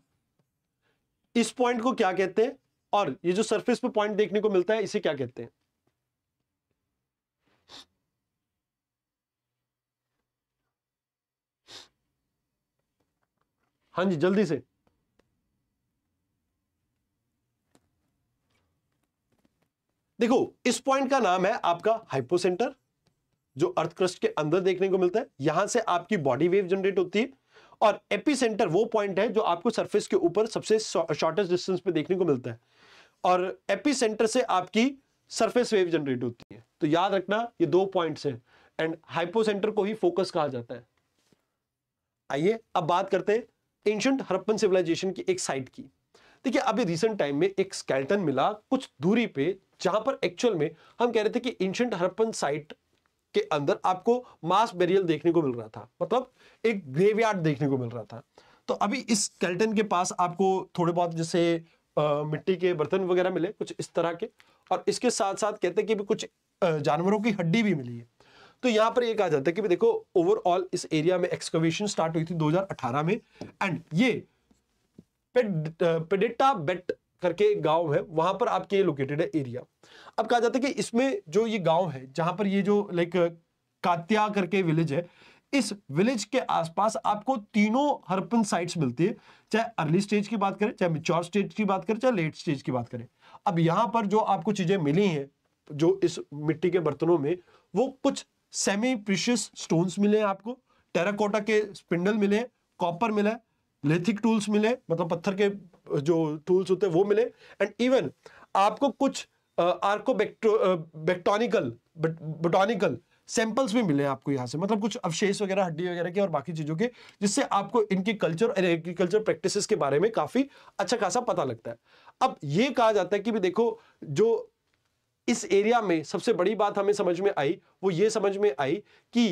Speaker 1: इस पॉइंट को क्या कहते हैं और ये जो सरफेस पे पॉइंट देखने को मिलता है इसे क्या कहते हैं हाँ जी जल्दी से देखो इस पॉइंट का नाम है आपका हाइपोसेंटर जो अर्थ क्रस्ट के अंदर देखने को मिलता है यहां से आपकी बॉडी वेव जनरेट होती है और एपिसेंटर वो पॉइंट है जो आपको सरफेस के ऊपर सबसे शॉर्टेस्ट डिस्टेंस पे देखने को मिलता है और एपिसेंटर से आपकी सरफेस वेव जनरेट होती है तो याद रखना ये दो पॉइंट्स हैं एंड हाइपोसेंटर को ही फोकस कहा जाता है आइए अब बात करते हैं एंशंट हरप्पन सिविलाइजेशन की एक साइट की देखिए अभी रिसेंट टाइम में एक स्केल्टन मिला कुछ दूरी पे जहां पर एक्चुअल में हम कह रहे थे कि एंशंट हरप्पन साइट के अंदर आपको मास बेरियल देखने को मिल रहा था मतलब एक ग्रेवयार्ड देखने को मिल रहा था तो अभी इस स्केल्टन के पास आपको थोड़े बहुत जैसे आ, मिट्टी के बर्तन वगैरह मिले कुछ इस तरह के और इसके साथ साथ कहते हैं कि भी कुछ जानवरों की हड्डी भी मिली है तो यहाँ पर एक कहा जाता है कि देखो ओवरऑल इस एरिया में एक्सकवेशन स्टार्ट हुई थी 2018 में एंड ये पेडेटा बेट करके गांव है वहां पर आपके ये लोकेटेड है एरिया अब कहा जाता है कि इसमें जो ये गांव है जहां पर ये जो लाइक कात्या करके विलेज है इस विलेज के आसपास आपको तीनों हरपन साइट्स मिलती है चाहे अर्ली स्टेज की बात करें चाहे मिच्योर स्टेज की बात करें चाहे लेट स्टेज की बात करें अब यहां पर जो आपको चीजें मिली हैं जो इस मिट्टी के बर्तनों में वो कुछ सेमी प्रिशियस स्टोन्स मिले हैं आपको टेराकोटा के स्पिंडल मिले कॉपर मिला लेथिक टूल्स मिले मतलब पत्थर के जो टूल्स होते हैं वो मिले एंड इवन आपको कुछ बेक्टोनिकल बोटॉनिकल सैंपल्स भी मिले हैं आपको यहाँ से मतलब कुछ अवशेष वगैरह हड्डी वगैरह के और बाकी चीज़ों के जिससे आपको इनके कल्चर और एग्रीकल्चर प्रैक्टिसेस के बारे में काफ़ी अच्छा खासा पता लगता है अब ये कहा जाता है कि भी देखो जो इस एरिया में सबसे बड़ी बात हमें समझ में आई वो ये समझ में आई कि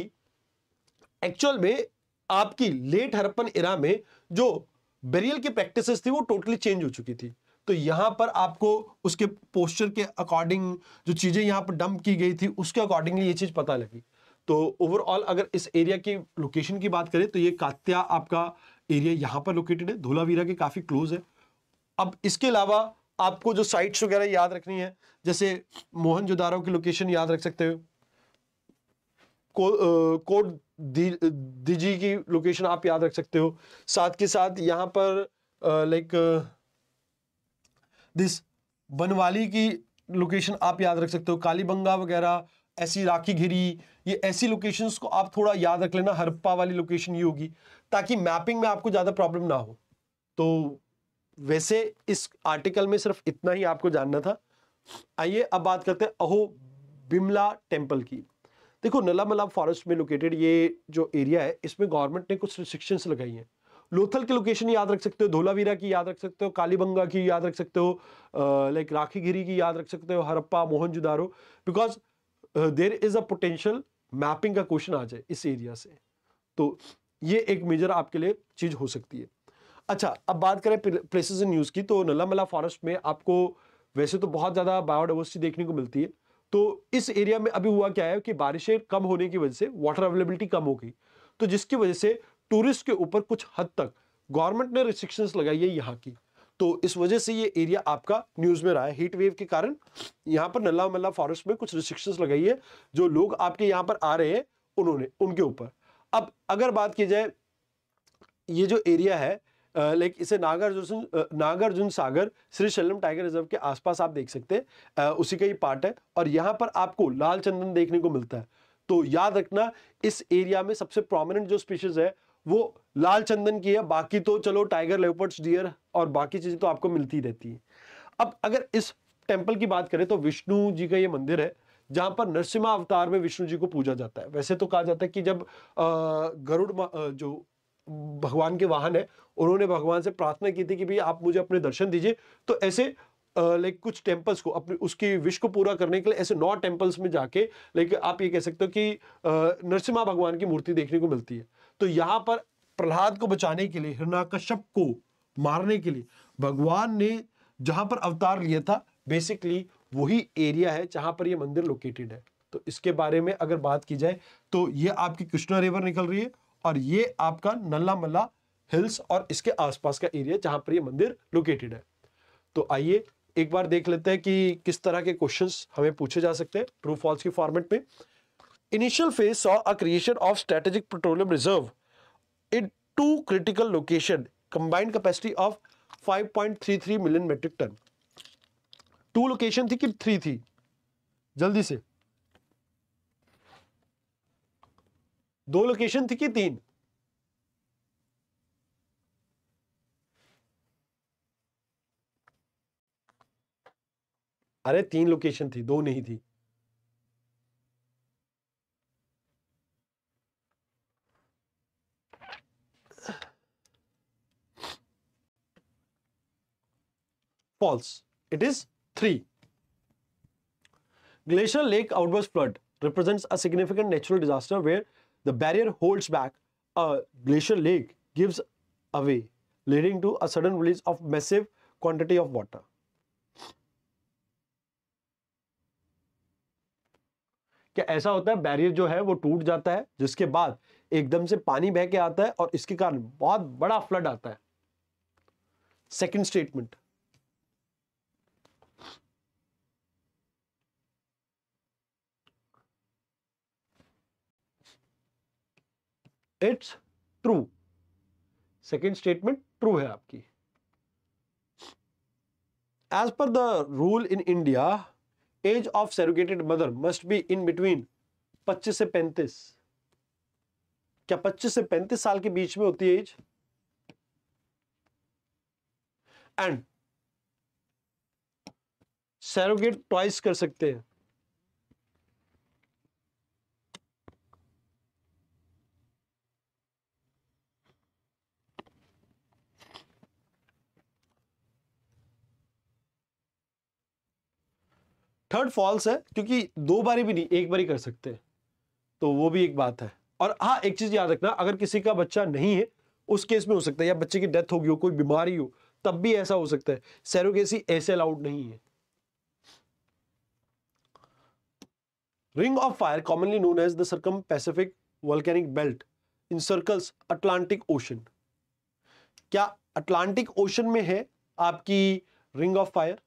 Speaker 1: एक्चुअल में आपकी लेट हरपन इरा में जो बेरियल की प्रैक्टिसेस थी वो टोटली चेंज हो चुकी थी तो यहां पर आपको उसके पोस्चर के अकॉर्डिंग जो चीज़ें यहां पर डंप की गई थी उसके अकॉर्डिंगली ये चीज़ पता लगी तो ओवरऑल अगर इस एरिया की लोकेशन की बात करें तो ये कात्या आपका एरिया यहां पर लोकेटेड है धोलावीरा के काफ़ी क्लोज है अब इसके अलावा आपको जो साइट्स वगैरह याद रखनी है जैसे मोहन जोदारो की लोकेशन याद रख सकते हो को, कोट दि, दिजी की लोकेशन आप याद रख सकते हो साथ के साथ यहाँ पर लाइक दिस बनवाली की लोकेशन आप याद रख सकते हो कालीबंगा वगैरह ऐसी राखी घिरी ये ऐसी लोकेशंस को आप थोड़ा याद रख लेना हरप्पा वाली लोकेशन ये होगी ताकि मैपिंग में आपको ज़्यादा प्रॉब्लम ना हो तो वैसे इस आर्टिकल में सिर्फ इतना ही आपको जानना था आइए अब बात करते हैं अहो बिमला टेम्पल की देखो नला फॉरेस्ट में लोकेटेड ये जो एरिया है इसमें गवर्नमेंट ने कुछ रिस्ट्रिक्शंस लगाई हैं लोथल की लोकेशन याद रख सकते हो धोलावीरा की याद रख सकते हो कालीबंगा की याद रख सकते हो लाइक राखीगिरी की याद रख सकते हो Harappa Mohenjodaro because there is a potential mapping का क्वेश्चन आ जाए इस एरिया से तो ये एक मेजर आपके लिए चीज़ हो सकती है अच्छा अब बात करें प्लेसेस इन न्यूज़ की तो नल्ला मला फॉरेस्ट में आपको वैसे तो बहुत ज़्यादा बायोडाइवर्सिटी देखने को मिलती है तो इस एरिया में अभी हुआ क्या है कि बारिशें कम होने की वजह से वाटर अवेलेबिलिटी कम हो गई तो जिसकी वजह से टूरिस्ट के ऊपर कुछ हद तक गवर्नमेंट ने रिस्ट्रिक्शंस लगाई है यहाँ की तो इस वजह से ये एरिया आपका न्यूज में रहा है हीट वेव के कारण यहाँ पर नल्ला मल्ला फॉरेस्ट में कुछ रिस्ट्रिक्शंस लगाई है जो लोग आपके यहाँ पर आ रहे हैं उन्होंने उनके ऊपर अब अगर बात की जाए ये जो एरिया है लाइक इसे Nagarjuna Nagarjuna Sagar Srisailam tiger reserve के आसपास आप देख सकते हैं उसी का ही पार्ट है और यहाँ पर आपको लाल चंदन देखने को मिलता है तो याद रखना इस एरिया में सबसे प्रोमिनेंट जो स्पीशीज है वो लाल चंदन की है बाकी तो चलो टाइगर लेपर्ड्स डियर और बाकी चीज़ें तो आपको मिलती रहती है अब अगर इस टेम्पल की बात करें तो विष्णु जी का ये मंदिर है जहां पर नरसिम्हा अवतार में विष्णु जी को पूजा जाता है वैसे तो कहा जाता है कि जब गरुड़ जो भगवान के वाहन है उन्होंने भगवान से प्रार्थना की थी कि भाई आप मुझे अपने दर्शन दीजिए तो ऐसे लाइक कुछ टेम्पल्स को अपने उसकी विश को पूरा करने के लिए ऐसे नौ टेम्पल्स में जाके लाइक आप ये कह सकते हो कि नरसिम्हा भगवान की मूर्ति देखने को मिलती है तो यहाँ पर प्रहलाद को बचाने के लिए हिरणाकश्यप को मारने के लिए भगवान ने जहाँ पर अवतार लिया था बेसिकली वही एरिया है जहाँ पर ये मंदिर लोकेटेड है तो इसके बारे में अगर बात की जाए तो ये आपकी कृष्णा रिवर निकल रही है और ये आपका नल्ला मल्ला हिल्स और इसके आसपास का एरिया जहां पर ये मंदिर लोकेटेड है तो आइए एक बार देख लेते हैं कि किस तरह के क्वेश्चंस हमें पूछे जा सकते हैं ट्रू फॉल्स की फॉर्मेट में initial phase saw a creation of strategic petroleum reserve in two critical location combined capacity of 5.33 million metric ton two location थी कि थ्री थी जल्दी से दो लोकेशन थी कि तीन अरे तीन लोकेशन थी दो नहीं थी false it is three glacier lake outburst flood represents a significant natural disaster where The barrier holds back a glacial lake gives away, leading to a sudden release of massive quantity of water. क्या ऐसा होता है barrier जो है वो टूट जाता है जिसके बाद एकदम से पानी बह के आता है और इसके कारण बहुत बड़ा फ्लड आता है second statement it's true second statement true है आपकी एज पर the rule in India age of surrogated mother must be in between 25 से 35 क्या 25 से 35 साल के बीच में होती है एज एंड सैरोगेट ट्वाइस कर सकते हैं थर्ड फॉल्स है क्योंकि दो बारी भी नहीं एक बारी कर सकते हैं तो वो भी एक बात है और हाँ एक चीज़ याद रखना अगर किसी का बच्चा नहीं है उस केस में हो सकता है या बच्चे की डेथ होगी हो कोई बीमारी हो तब भी ऐसा हो सकता है सैरोगेसी ऐसे अलाउड नहीं है ring of fire commonly known as the circum Pacific volcanic belt in circles Atlantic ocean क्या अटलांटिक ओशन में है आपकी रिंग ऑफ फायर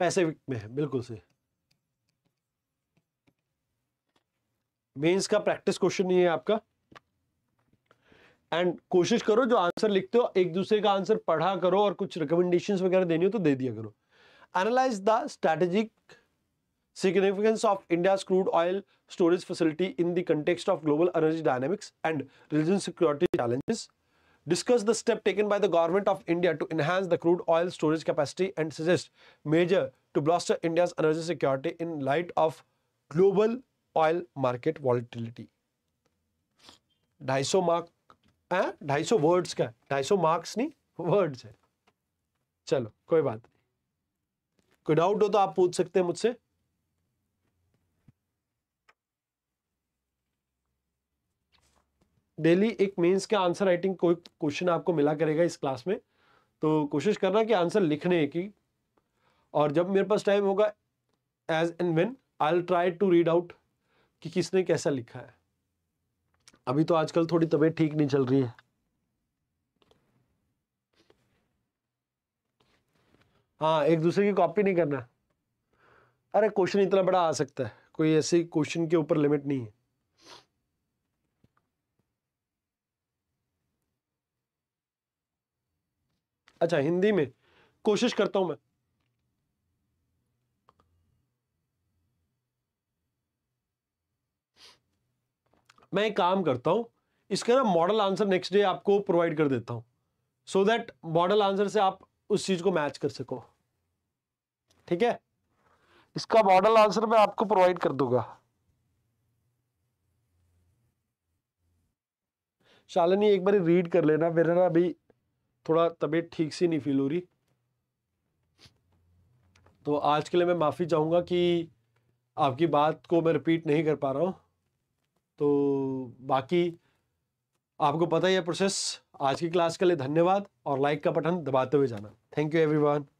Speaker 1: पैसिफिक में है बिल्कुल से मेंस का प्रैक्टिस क्वेश्चन नहीं है आपका एंड कोशिश करो जो आंसर लिखते हो एक दूसरे का आंसर पढ़ा करो और कुछ रिकमेंडेशन वगैरह देनी हो तो दे दिया करो analyse the strategic significance of India crude oil storage facility in the context of global energy dynamics and religion security challenges discuss the step taken by the government of India to enhance the crude oil storage capacity and suggest major to bolster India's energy security in light of global oil market volatility. 250 mark ढाई 250 words ka 250 marks marks words hai chalo koi baat nahi koi doubt ho to aap pooch sakte hain mujhse daily एक mains के answer writing कोई question आपको मिला करेगा इस class में तो कोशिश करना कि आंसर लिखने की और जब मेरे पास टाइम होगा as and when I try to read out कि किसने कैसा लिखा है अभी तो आजकल थोड़ी तबीयत ठीक नहीं चल रही है हाँ एक दूसरे की कॉपी नहीं करना अरे क्वेश्चन इतना बड़ा आ सकता है कोई ऐसे क्वेश्चन के ऊपर लिमिट नहीं है अच्छा हिंदी में कोशिश करता हूं मैं मैं एक काम करता हूं इसका ना मॉडल आंसर नेक्स्ट डे आपको प्रोवाइड कर देता हूं सो दैट मॉडल आंसर से आप उस चीज को मैच कर सको ठीक है इसका मॉडल आंसर मैं आपको प्रोवाइड कर दूंगा शालिनी एक बार रीड कर लेना मेरा ना अभी थोड़ा तबीयत ठीक सी नहीं फील हो रही तो आज के लिए मैं माफ़ी चाहूँगा कि आपकी बात को मैं रिपीट नहीं कर पा रहा हूँ तो बाकी आपको पता ही है प्रोसेस आज की क्लास के लिए धन्यवाद और लाइक का बटन दबाते हुए जाना थैंक यू एवरीवन